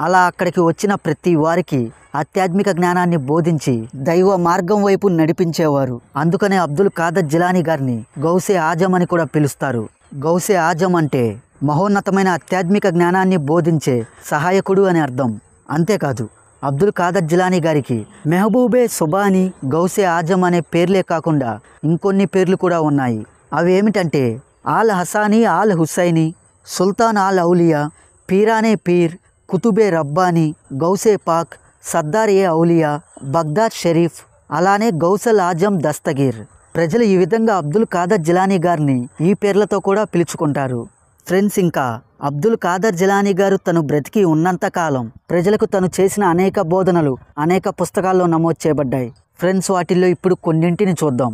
A: అలా అక్కడికి వచ్చిన ప్రతి వారికి ఆధ్యాత్మిక జ్ఞానాన్ని బోధించి దైవ మార్గం వైపు నడిపించేవారు అందుకనే అబ్దుల్ ఖాదర్ జిలానీ గారిని గౌసే ఆజం అని కూడా పిలుస్తారు గౌసే ఆజం అంటే మహోన్నతమైన ఆధ్యాత్మిక జ్ఞానాన్ని బోధించే సహాయకుడు అని అర్థం అంతేకాదు అబ్దుల్ ఖాదర్ జిలానీ గారికి మెహబూబే సుబాని గౌసే ఆజం అనే పేర్లే కాకుండా ఇంకొన్ని పేర్లు కూడా ఉన్నాయి అవి ఏమిటంటే al Hasani al Husaini Sultan al Auliya Peerane Peer Qutbe Rabbani Ghause Pak Sardar e Auliya Baghdad Sharif అలానే గౌసల్ ఆజం దస్తగీర్ ప్రజలు ఈ విధంగా అబ్దుల్ ఖాదర్ జిలానీ గారిని ఈ పేర్లతో కూడా పిలుచుకుంటారు ఫ్రెండ్స్ ఇంకా అబ్దుల్ ఖాదర్ జిలానీ గారు తను బ్రతికి ఉన్నంతకాలం ప్రజలకు తను చేసిన అనేక బోధనలు అనేక పుస్తకాల్లో నమోదు చేయబడ్డాయి ఫ్రెండ్స్ వాటిల్లో ఇప్పుడు కొన్నింటిని చూద్దాం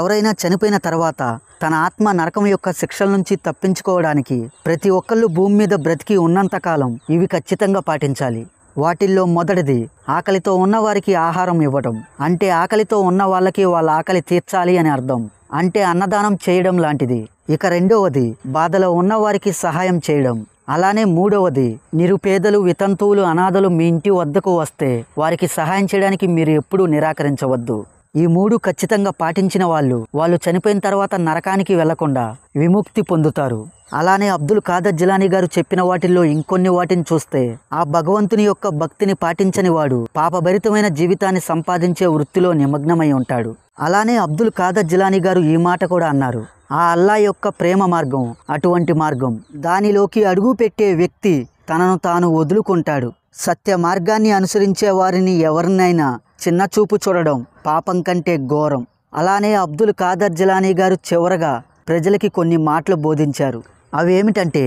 A: ఎవరైనా చనిపోయిన తర్వాత తన ఆత్మ నరకం యొక్క శిక్షల నుంచి తప్పించుకోవడానికి ప్రతి ఒక్కళ్ళు భూమి మీద బ్రతికి ఉన్నంతకాలం ఇవి ఖచ్చితంగా పాటించాలి వాటిల్లో మొదటిది ఆకలితో ఉన్నవారికి ఆహారం ఇవ్వటం అంటే ఆకలితో ఉన్న వాళ్ళకి వాళ్ళ ఆకలి తీర్చాలి అని అర్థం అంటే అన్నదానం చేయడం లాంటిది ఇక రెండవది బాధలో ఉన్నవారికి సహాయం చేయడం అలానే మూడవది నిరుపేదలు వితంతువులు అనాథలు మీ ఇంటి వద్దకు వస్తే వారికి సహాయం చేయడానికి మీరు ఎప్పుడూ నిరాకరించవద్దు ఈ మూడు ఖచ్చితంగా పాటించిన వాళ్ళు వాళ్ళు చనిపోయిన తర్వాత నరకానికి వెళ్లకుండా విముక్తి పొందుతారు అలానే అబ్దుల్ ఖాదర్ జిలానీ గారు చెప్పిన వాటిల్లో ఇంకొన్ని వాటిని చూస్తే ఆ భగవంతుని యొక్క భక్తిని పాటించని వాడు పాపభరితమైన జీవితాన్ని సంపాదించే వృత్తిలో నిమగ్నమై ఉంటాడు అలానే అబ్దుల్ ఖాదర్ జిలానీ గారు ఈ మాట కూడా అన్నారు ఆ అల్లా యొక్క ప్రేమ మార్గం అటువంటి మార్గం దానిలోకి అడుగు పెట్టే వ్యక్తి తనను తాను వదులుకుంటాడు సత్య మార్గాన్ని అనుసరించే వారిని ఎవరినైనా చిన్న చూపు చూడడం పాపం కంటే ఘోరం అలానే అబ్దుల్ ఖాదర్ జలానీ గారు చివరగా ప్రజలకి కొన్ని మాటలు బోధించారు అవేమిటంటే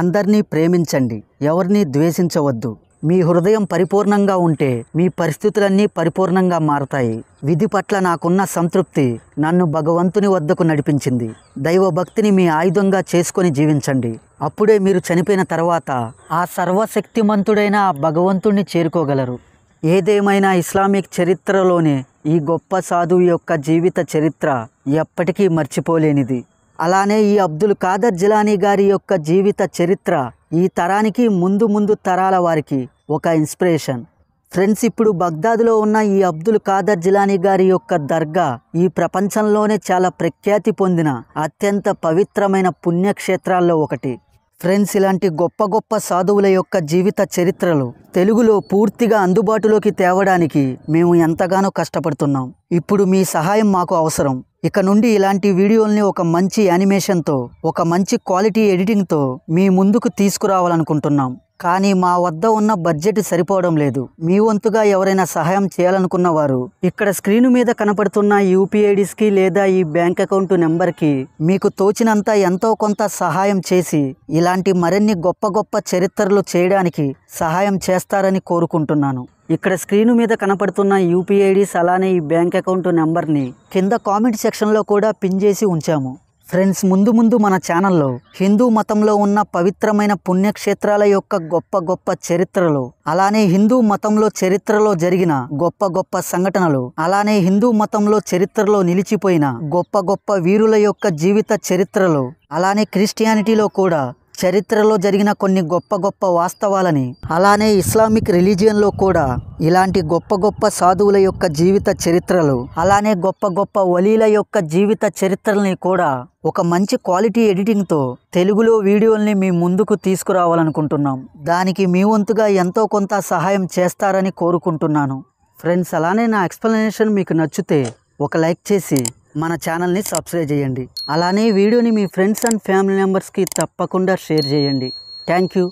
A: అందరినీ ప్రేమించండి ఎవరిని ద్వేషించవద్దు మీ హృదయం పరిపూర్ణంగా ఉంటే మీ పరిస్థితులన్నీ పరిపూర్ణంగా మారతాయి విధి పట్ల నాకున్న సంతృప్తి నన్ను భగవంతుని వద్దకు నడిపించింది దైవభక్తిని మీ ఆయుధంగా చేసుకొని జీవించండి అప్పుడే మీరు చనిపోయిన తర్వాత ఆ సర్వశక్తిమంతుడైన ఆ భగవంతుణ్ణి చేరుకోగలరు ఏదేమైనా ఇస్లామిక్ చరిత్రలోనే ఈ గొప్ప సాధువు యొక్క జీవిత చరిత్ర ఎప్పటికీ మర్చిపోలేనిది అలానే ఈ అబ్దుల్ ఖాదర్ జిలానీ గారి యొక్క జీవిత చరిత్ర ఈ తరానికి ముందు ముందు తరాల వారికి ఒక ఇన్స్పిరేషన్ ఫ్రెండ్స్ ఇప్పుడు బగ్దాద్లో ఉన్న ఈ అబ్దుల్ ఖాదర్ జిలానీ గారి యొక్క దర్గా ఈ ప్రపంచంలోనే చాలా ప్రఖ్యాతి పొందిన అత్యంత పవిత్రమైన పుణ్యక్షేత్రాల్లో ఒకటి ఫ్రెండ్స్ ఇలాంటి గొప్ప గొప్ప సాధువుల యొక్క జీవిత చరిత్రలు తెలుగులో పూర్తిగా అందుబాటులోకి తేవడానికి మేము ఎంతగానో కష్టపడుతున్నాం ఇప్పుడు మీ సహాయం మాకు అవసరం ఇక నుండి ఇలాంటి వీడియోల్ని ఒక మంచి యానిమేషన్తో ఒక మంచి క్వాలిటీ ఎడిటింగ్తో మీ ముందుకు తీసుకురావాలనుకుంటున్నాం కానీ మా వద్ద ఉన్న బడ్జెట్ సరిపోవడం లేదు మీ వంతుగా ఎవరైనా సహాయం చేయాలనుకున్న వారు ఇక్కడ స్క్రీన్ మీద కనపడుతున్న యూపీఐడిస్కి లేదా ఈ బ్యాంక్ అకౌంట్ నెంబర్కి మీకు తోచినంత ఎంతో కొంత సహాయం చేసి ఇలాంటి మరిన్ని గొప్ప గొప్ప చరిత్రలు చేయడానికి సహాయం చేస్తారని కోరుకుంటున్నాను ఇక్కడ స్క్రీన్ మీద కనపడుతున్న యూపీఐడిస్ అలానే ఈ బ్యాంక్ అకౌంట్ నెంబర్ని కింద కామెంట్ సెక్షన్లో కూడా పిన్ చేసి ఉంచాము ఫ్రెండ్స్ ముందు ముందు మన ఛానల్లో హిందూ మతంలో ఉన్న పవిత్రమైన పుణ్యక్షేత్రాల యొక్క గొప్ప గొప్ప చరిత్రలు అలానే హిందూ మతంలో చరిత్రలో జరిగిన గొప్ప గొప్ప సంఘటనలు అలానే హిందూ మతంలో చరిత్రలో నిలిచిపోయిన గొప్ప గొప్ప వీరుల యొక్క జీవిత చరిత్రలు అలానే క్రిస్టియానిటీలో కూడా చరిత్రలో జరిగిన కొన్ని గొప్ప గొప్ప వాస్తవాలని అలానే ఇస్లామిక్ రిలీజియన్లో కూడా ఇలాంటి గొప్ప గొప్ప సాధువుల యొక్క జీవిత చరిత్రలు అలానే గొప్ప గొప్ప వలీల యొక్క జీవిత చరిత్రల్ని కూడా ఒక మంచి క్వాలిటీ ఎడిటింగ్తో తెలుగులో వీడియోల్ని మీ ముందుకు తీసుకురావాలనుకుంటున్నాం దానికి మీ వంతుగా ఎంతో కొంత సహాయం చేస్తారని కోరుకుంటున్నాను ఫ్రెండ్స్ అలానే నా ఎక్స్ప్లెనేషన్ మీకు నచ్చితే ఒక లైక్ చేసి మన ఛానల్ని సబ్స్క్రైబ్ చేయండి అలానే వీడియోని మీ ఫ్రెండ్స్ అండ్ ఫ్యామిలీ మెంబర్స్కి తప్పకుండా షేర్ చేయండి థ్యాంక్ యూ